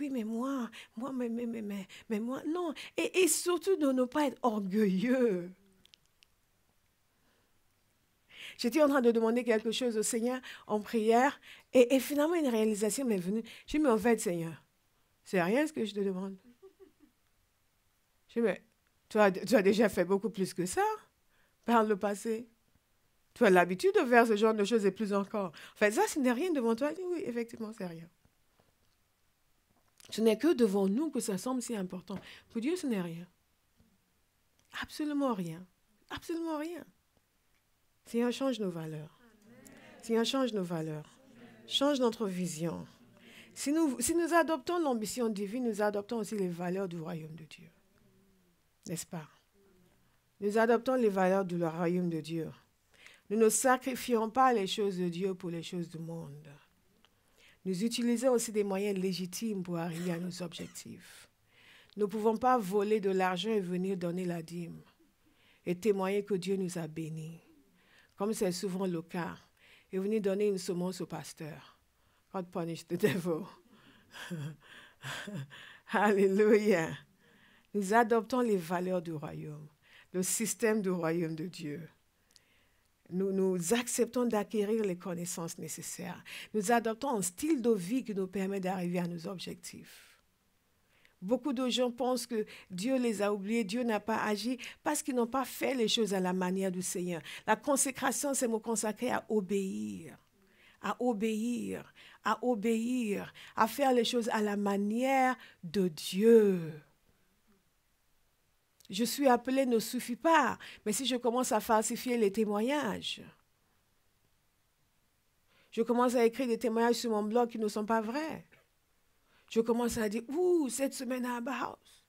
S1: Oui, mais moi, moi, mais, mais, mais, mais, moi, non. Et, surtout de ne pas être orgueilleux. J'étais en train de demander quelque chose au Seigneur en prière et, et finalement une réalisation m'est venue. J'ai dit, mais en fait, Seigneur, c'est rien ce que je te demande. Je dis, mais tu as, déjà fait beaucoup plus que ça par le passé. Tu as l'habitude de faire ce genre de choses et plus encore. En fait, ça, ce n'est rien devant toi. Oui, effectivement, c'est rien. Ce n'est que devant nous que ça semble si important. Pour Dieu, ce n'est rien. Absolument rien. Absolument rien. Si on change nos valeurs. si on change nos valeurs. Change notre vision. Si si nous adoptons l'ambition divine, nous adoptons aussi les valeurs du royaume de Dieu n'est-ce pas Nous adoptons les valeurs du royaume de Dieu. Nous ne sacrifions pas les choses de Dieu pour les choses du monde. Nous utilisons aussi des moyens légitimes pour arriver à nos objectifs. Nous ne pouvons pas voler de l'argent et venir donner la dîme et témoigner que Dieu nous a bénis, comme c'est souvent le cas, et venir donner une semence au pasteur. God punish the devil. Alléluia. Nous adoptons les valeurs du royaume, le système du royaume de Dieu. Nous, nous, acceptons d'acquérir les connaissances nécessaires. Nous adoptons un style de vie qui nous permet d'arriver à nos objectifs. Beaucoup de gens pensent que Dieu les a oubliés, Dieu n'a pas agi parce qu'ils n'ont pas fait les choses à la manière du Seigneur. La consécration, c'est me consacrer à obéir, à obéir, à obéir, à faire les choses à la manière de Dieu je suis appelé ne suffit pas. Mais si je commence à falsifier les témoignages, je commence à écrire des témoignages sur mon blog qui ne sont pas vrais. Je commence à dire, ouh, cette semaine à Abba House,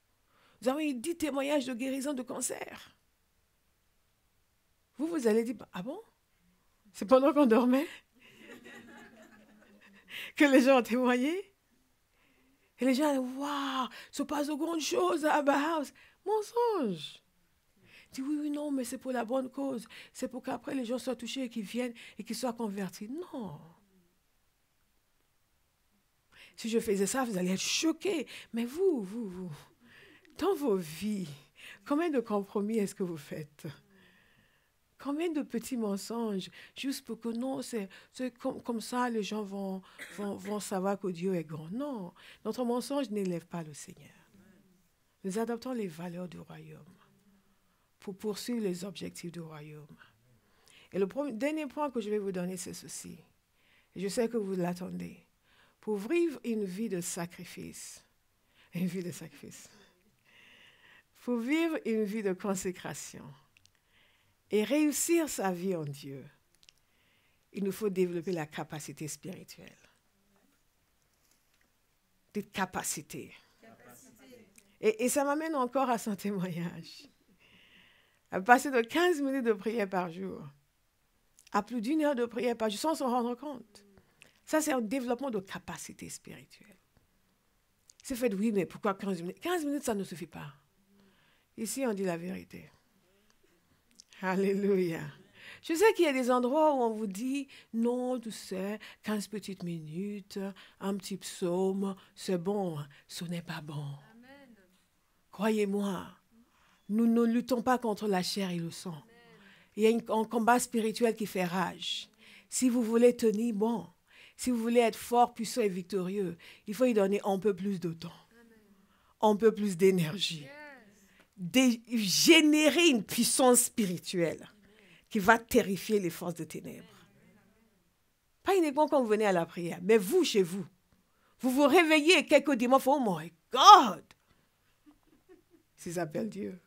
S1: nous avons eu dix témoignages de guérison de cancer. Vous, vous allez dire, ah bon C'est pendant qu'on dormait que les gens ont témoigné Et les gens, waouh, n'est pas de grande chose à Abba House. Mensonge. Dis oui, oui, non, mais c'est pour la bonne cause. C'est pour qu'après les gens soient touchés et qu'ils viennent et qu'ils soient convertis. Non. Si je faisais ça, vous allez être choqués. Mais vous, vous, vous, dans vos vies, combien de compromis est-ce que vous faites Combien de petits mensonges juste pour que non, c'est comme, ça, les gens vont, vont, vont savoir que Dieu est grand. Non, notre mensonge n'élève pas le Seigneur. Nous adoptons les valeurs du royaume pour poursuivre les objectifs du royaume. Et le dernier point que je vais vous donner, c'est ceci. Je sais que vous l'attendez. Pour vivre une vie de sacrifice, une vie de sacrifice, pour vivre une vie de consécration et réussir sa vie en Dieu, il nous faut développer la capacité spirituelle. Des capacités. Et, ça m'amène encore à son témoignage. À passer de 15 minutes de prière par jour à plus d'une heure de prière par jour sans s'en rendre compte. Ça, c'est un développement de capacité spirituelle. C'est fait, oui, mais pourquoi 15 minutes 15 minutes, ça ne suffit pas. Ici, on dit la vérité. Alléluia. Je sais qu'il y a des endroits où on vous dit, non, tout sais, 15 petites minutes, un petit psaume, c'est bon, hein, ce n'est pas bon. Croyez-moi, nous ne luttons pas contre la chair et le sang. Il y a un combat spirituel qui fait rage. Si vous voulez tenir bon, si vous voulez être fort, puissant et victorieux, il faut y donner un peu plus de temps, un peu plus d'énergie, générer une puissance spirituelle qui va terrifier les forces de ténèbres. Pas uniquement quand vous venez à la prière, mais vous chez vous. Vous vous réveillez quelques dimanches, oh my God, s'ils appellent Dieu.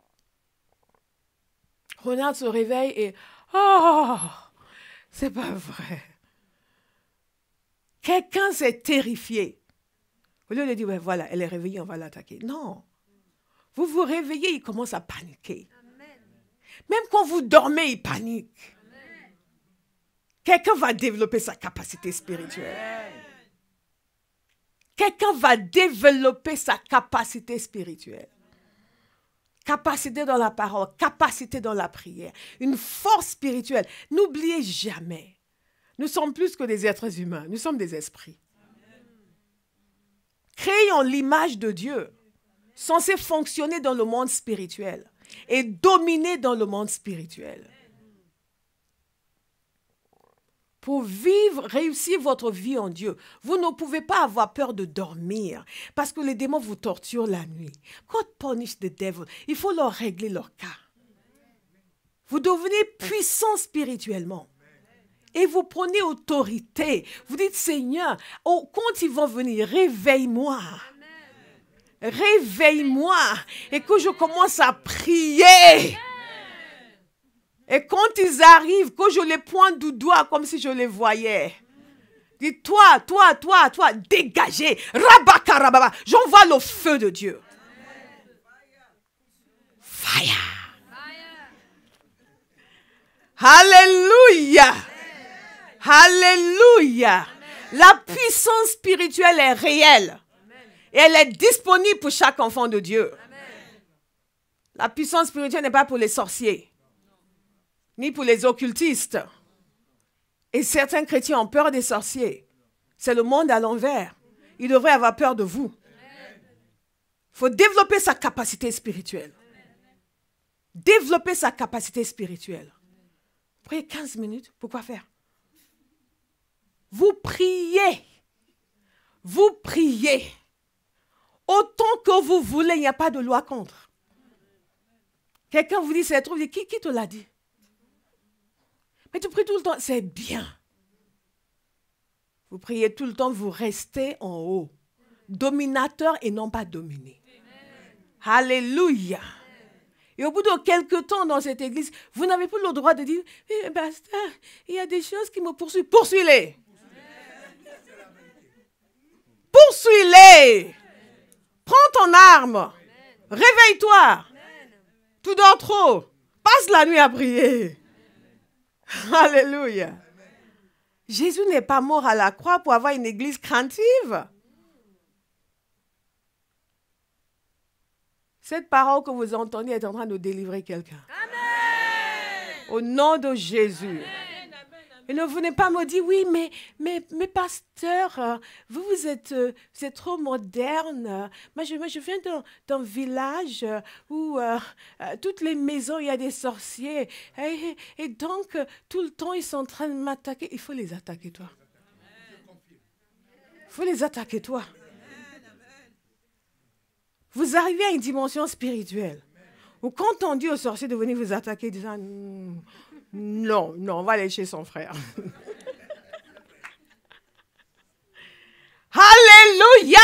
S1: Ronald se réveille et Oh, c'est pas vrai. Quelqu'un s'est terrifié. Au lieu de dire Voilà, elle est réveillée, on va l'attaquer. Non. Vous vous réveillez, il commence à paniquer. Même quand vous dormez, il panique. Quelqu'un va développer sa capacité spirituelle quelqu'un va développer sa capacité spirituelle. Capacité dans la parole, capacité dans la prière, une force spirituelle. N'oubliez jamais, nous sommes plus que des êtres humains, nous sommes des esprits. Créons l'image de Dieu, censé fonctionner dans le monde spirituel et dominer dans le monde spirituel. pour vivre, réussir votre vie en Dieu. Vous ne pouvez pas avoir peur de dormir parce que les démons vous torturent la nuit. God punish the devil. Il faut leur régler leur cas. Vous devenez puissant spirituellement. Et vous prenez autorité. Vous dites, Seigneur, oh, quand ils vont venir, réveille-moi. Réveille-moi. Et que je commence à prier. Et quand ils arrivent, que je les pointe du doigt comme si je les voyais. Dis, toi, toi, toi, toi, dégagez. Rabakarababa. J'envoie le feu de Dieu. Fire. Alléluia. Alléluia. La puissance spirituelle est réelle. Et elle est disponible pour chaque enfant de Dieu. La puissance spirituelle n'est pas pour les sorciers ni pour les occultistes. Et certains chrétiens ont peur des sorciers. C'est le monde à l'envers. Ils devraient avoir peur de vous. Il faut développer sa capacité spirituelle. Développer sa capacité spirituelle. Vous priez 15 minutes, pourquoi faire Vous priez. Vous priez. Autant que vous voulez, il n'y a pas de loi contre. Quelqu'un vous dit, c'est trop, qui, qui te l'a dit mais tu pries tout le temps, c'est bien. Vous priez tout le temps, vous restez en haut. Dominateur et non pas dominé. Alléluia. Et au bout de quelques temps dans cette église, vous n'avez plus le droit de dire, eh, il y a des choses qui me poursuivent. Poursuis-les. Poursuis-les. Prends ton arme. Réveille-toi. tout dors trop. Passe la nuit à prier. Alléluia. Jésus n'est pas mort à la croix pour avoir une église craintive. Cette parole que vous entendez est en train de délivrer quelqu'un. Au nom de Jésus. Et ne venez pas me oui, mais, mais, mais pasteur, euh, vous, euh, vous êtes, trop moderne. Moi, je, je viens d'un village euh, où toutes les maisons, il y a des sorciers. Et, donc, tout le temps, ils sont en train de m'attaquer. Il faut les attaquer, toi. Il faut les attaquer, toi. Vous arrivez à une dimension spirituelle. Ou quand on dit aux sorciers de venir vous attaquer, disant, ah, non, non, on va aller chez son frère. Alléluia!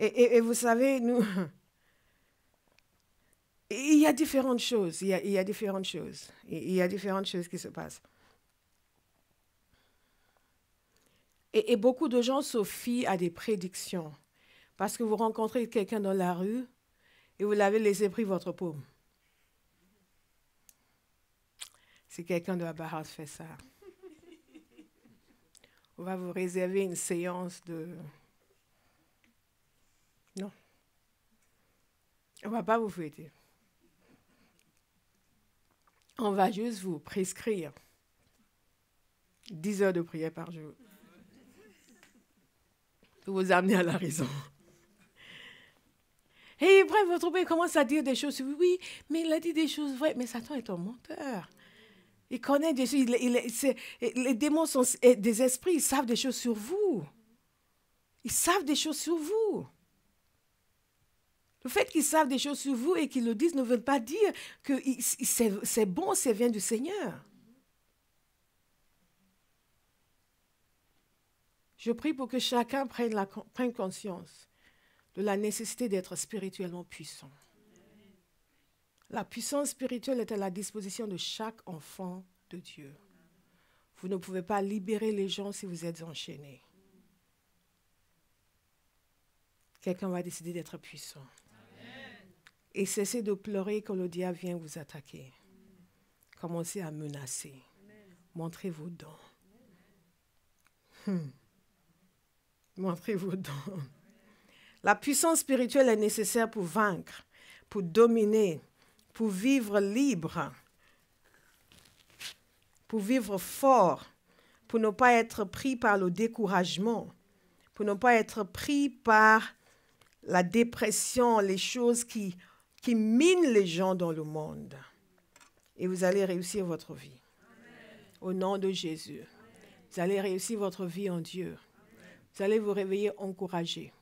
S1: Et, et, vous savez, nous, il y a différentes choses, il y a, différentes choses, il y a différentes choses qui se passent. Et, beaucoup de gens se fient à des prédictions. Parce que vous rencontrez quelqu'un dans la rue et vous l'avez laissé pris votre paume. Si quelqu'un de la Barhouse fait ça, on va vous réserver une séance de. Non. On ne va pas vous fêter. On va juste vous prescrire 10 heures de prière par jour pour vous amener à la raison. Et bref, votre père commence à dire des choses. Oui, mais il a dit des choses vraies. Mais Satan est un menteur connaît les démons sont des esprits. Ils savent des choses sur vous. Ils savent des choses sur vous. Le fait qu'ils savent des choses sur vous et qu'ils le disent ne veut pas dire que c'est bon, c'est vient du Seigneur. Je prie pour que chacun prenne conscience de la nécessité d'être spirituellement puissant. La puissance spirituelle est à la disposition de chaque enfant de Dieu. Vous ne pouvez pas libérer les gens si vous êtes enchaînés. Quelqu'un va décider d'être puissant. Et cessez de pleurer quand le diable vient vous attaquer. Commencez à menacer. Montrez vos dents. Hmm. Montrez vos dents. La puissance spirituelle est nécessaire pour vaincre, pour dominer, pour vivre libre, pour vivre fort, pour ne pas être pris par le découragement, pour ne pas être pris par la dépression, les choses qui, qui minent les gens dans le monde. Et vous allez réussir votre vie. Au nom de Jésus. Vous allez réussir votre vie en Dieu. Vous allez vous réveiller encouragé,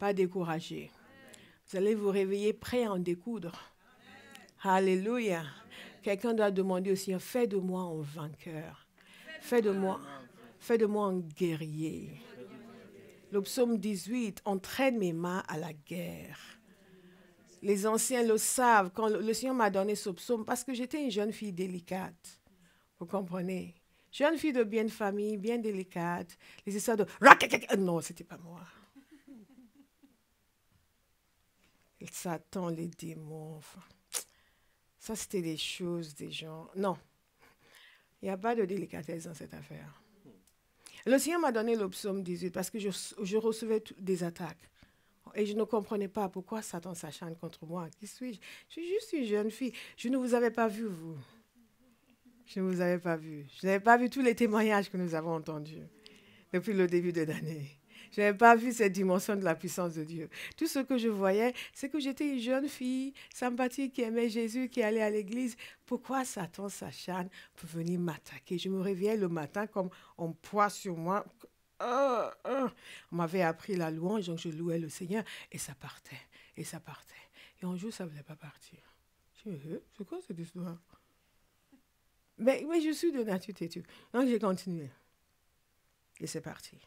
S1: pas découragé. Vous allez vous réveiller prêt à en découdre. Alléluia. Quelqu'un doit demander au Seigneur, fais de moi un vainqueur. Fais de moi, fais de moi un guerrier. Le psaume 18, entraîne mes mains à la guerre. Les anciens le savent. Quand le Seigneur m'a donné ce psaume, parce que j'étais une jeune fille délicate. Vous comprenez? Jeune fille de bien famille, bien délicate. Les histoires de non, c'était pas moi. Satan, les démons. Ça, c'était des choses, des gens. Non. Il n'y a pas de délicatesse dans cette affaire. Le Seigneur m'a donné le psaume 18 parce que je, je recevais des attaques. Et je ne comprenais pas pourquoi Satan s'acharne contre moi. Qui suis-je Je suis juste une jeune fille. Je ne vous avais pas vu, vous. Je ne vous avais pas vu. Je n'avais pas vu tous les témoignages que nous avons entendus depuis le début de l'année. Je n'avais pas vu cette dimension de la puissance de Dieu. Tout ce que je voyais, c'est que j'étais une jeune fille sympathique qui aimait Jésus, qui allait à l'église. Pourquoi Satan s'acharne peut venir m'attaquer Je me réveillais le matin comme un poids sur moi. Ah, ah. On m'avait appris la louange, donc je louais le Seigneur et ça partait, et ça partait. Et un jour, ça ne voulait pas partir. Je me disais, c'est quoi cette histoire mais, mais je suis de nature têtue. Donc j'ai continué. Et c'est parti.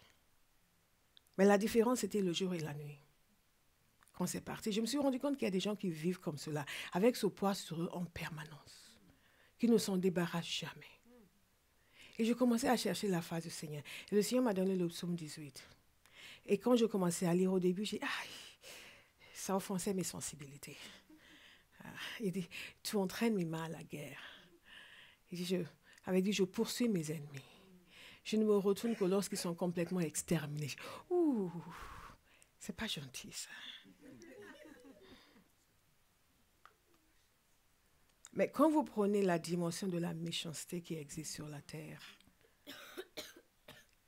S1: Mais la différence, c'était le jour et la nuit. Quand c'est parti, je me suis rendu compte qu'il y a des gens qui vivent comme cela, avec ce poids sur eux en permanence, qui ne s'en débarrassent jamais. Et je commençais à chercher la face du Seigneur. Et le Seigneur m'a donné le psaume 18. Et quand je commençais à lire au début, j'ai ah, ça offensait mes sensibilités. Ah, il dit, tu entraînes mes mains à la guerre. Il je, avait dit, je poursuis mes ennemis. Je ne me retourne que lorsqu'ils sont complètement exterminés. Ouh, c'est pas gentil ça. Mais quand vous prenez la dimension de la méchanceté qui existe sur la terre,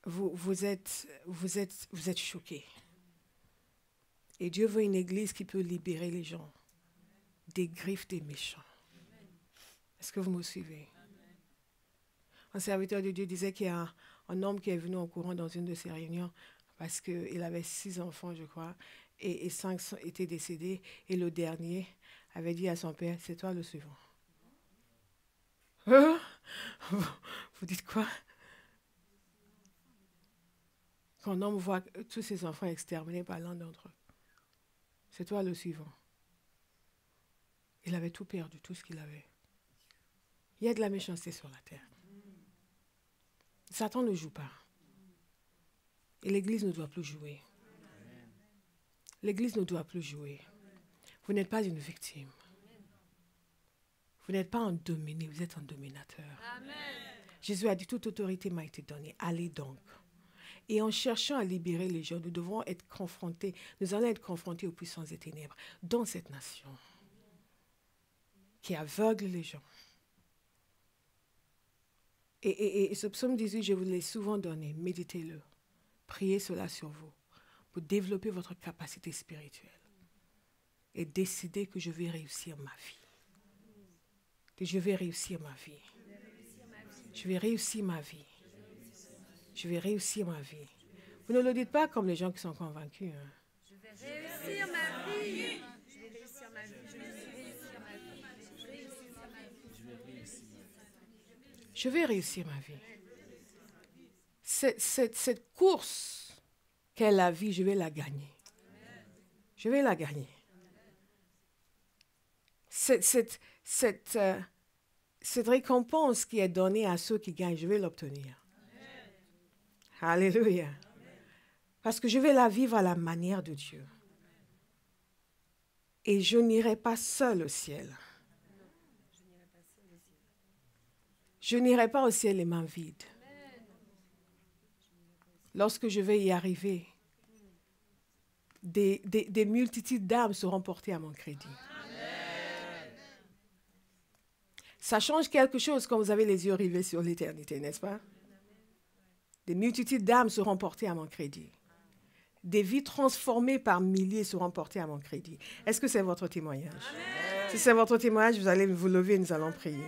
S1: vous, vous êtes, vous êtes, vous êtes choqué. Et Dieu veut une église qui peut libérer les gens des griffes des méchants. Est-ce que vous me suivez? Un serviteur de Dieu disait qu'il y a un homme qui est venu en courant dans une de ses réunions parce qu'il avait six enfants, je crois, et, cinq étaient décédés. Et le dernier avait dit à son père, c'est toi le suivant. Hein? Vous dites quoi Quand homme voit tous ses enfants exterminés par l'un d'entre eux, c'est toi le suivant. Il avait tout perdu, tout ce qu'il avait. Il y a de la méchanceté sur la terre. Satan ne joue pas. Et l'Église ne doit plus jouer. L'Église ne doit plus jouer. Vous n'êtes pas une victime. Vous n'êtes pas un dominé, vous êtes un dominateur. Jésus a dit, toute autorité m'a été donnée. Allez donc. Et en cherchant à libérer les gens, nous devons être confrontés, nous allons être confrontés aux puissances des ténèbres dans cette nation qui aveugle les gens et, et, et ce psaume 18, je vous l'ai souvent donné. Méditez-le. Priez cela sur vous pour développer votre capacité spirituelle et décider que je vais réussir ma vie. Que je vais réussir ma vie. Je vais réussir ma vie. Je vais réussir ma vie. Vous ne le dites pas comme les gens qui sont convaincus. Hein. Je vais réussir ma vie. je vais réussir ma vie. Cette, course qu'est la vie, je vais la gagner. Je vais la gagner. Euh, cette, récompense qui est donnée à ceux qui gagnent, je vais l'obtenir. Alléluia. Parce que je vais la vivre à la manière de Dieu. Et je n'irai pas seul au ciel. Je n'irai pas au ciel les mains vides. Lorsque je vais y arriver, des, multitudes d'âmes seront portées à mon crédit. Ça change quelque chose quand vous avez les yeux rivés sur l'éternité, n'est-ce pas Des multitudes d'âmes seront portées à mon crédit. Des vies transformées par milliers seront portées à mon crédit. Est-ce que c'est votre témoignage Si c'est votre témoignage, vous allez vous lever et nous allons prier.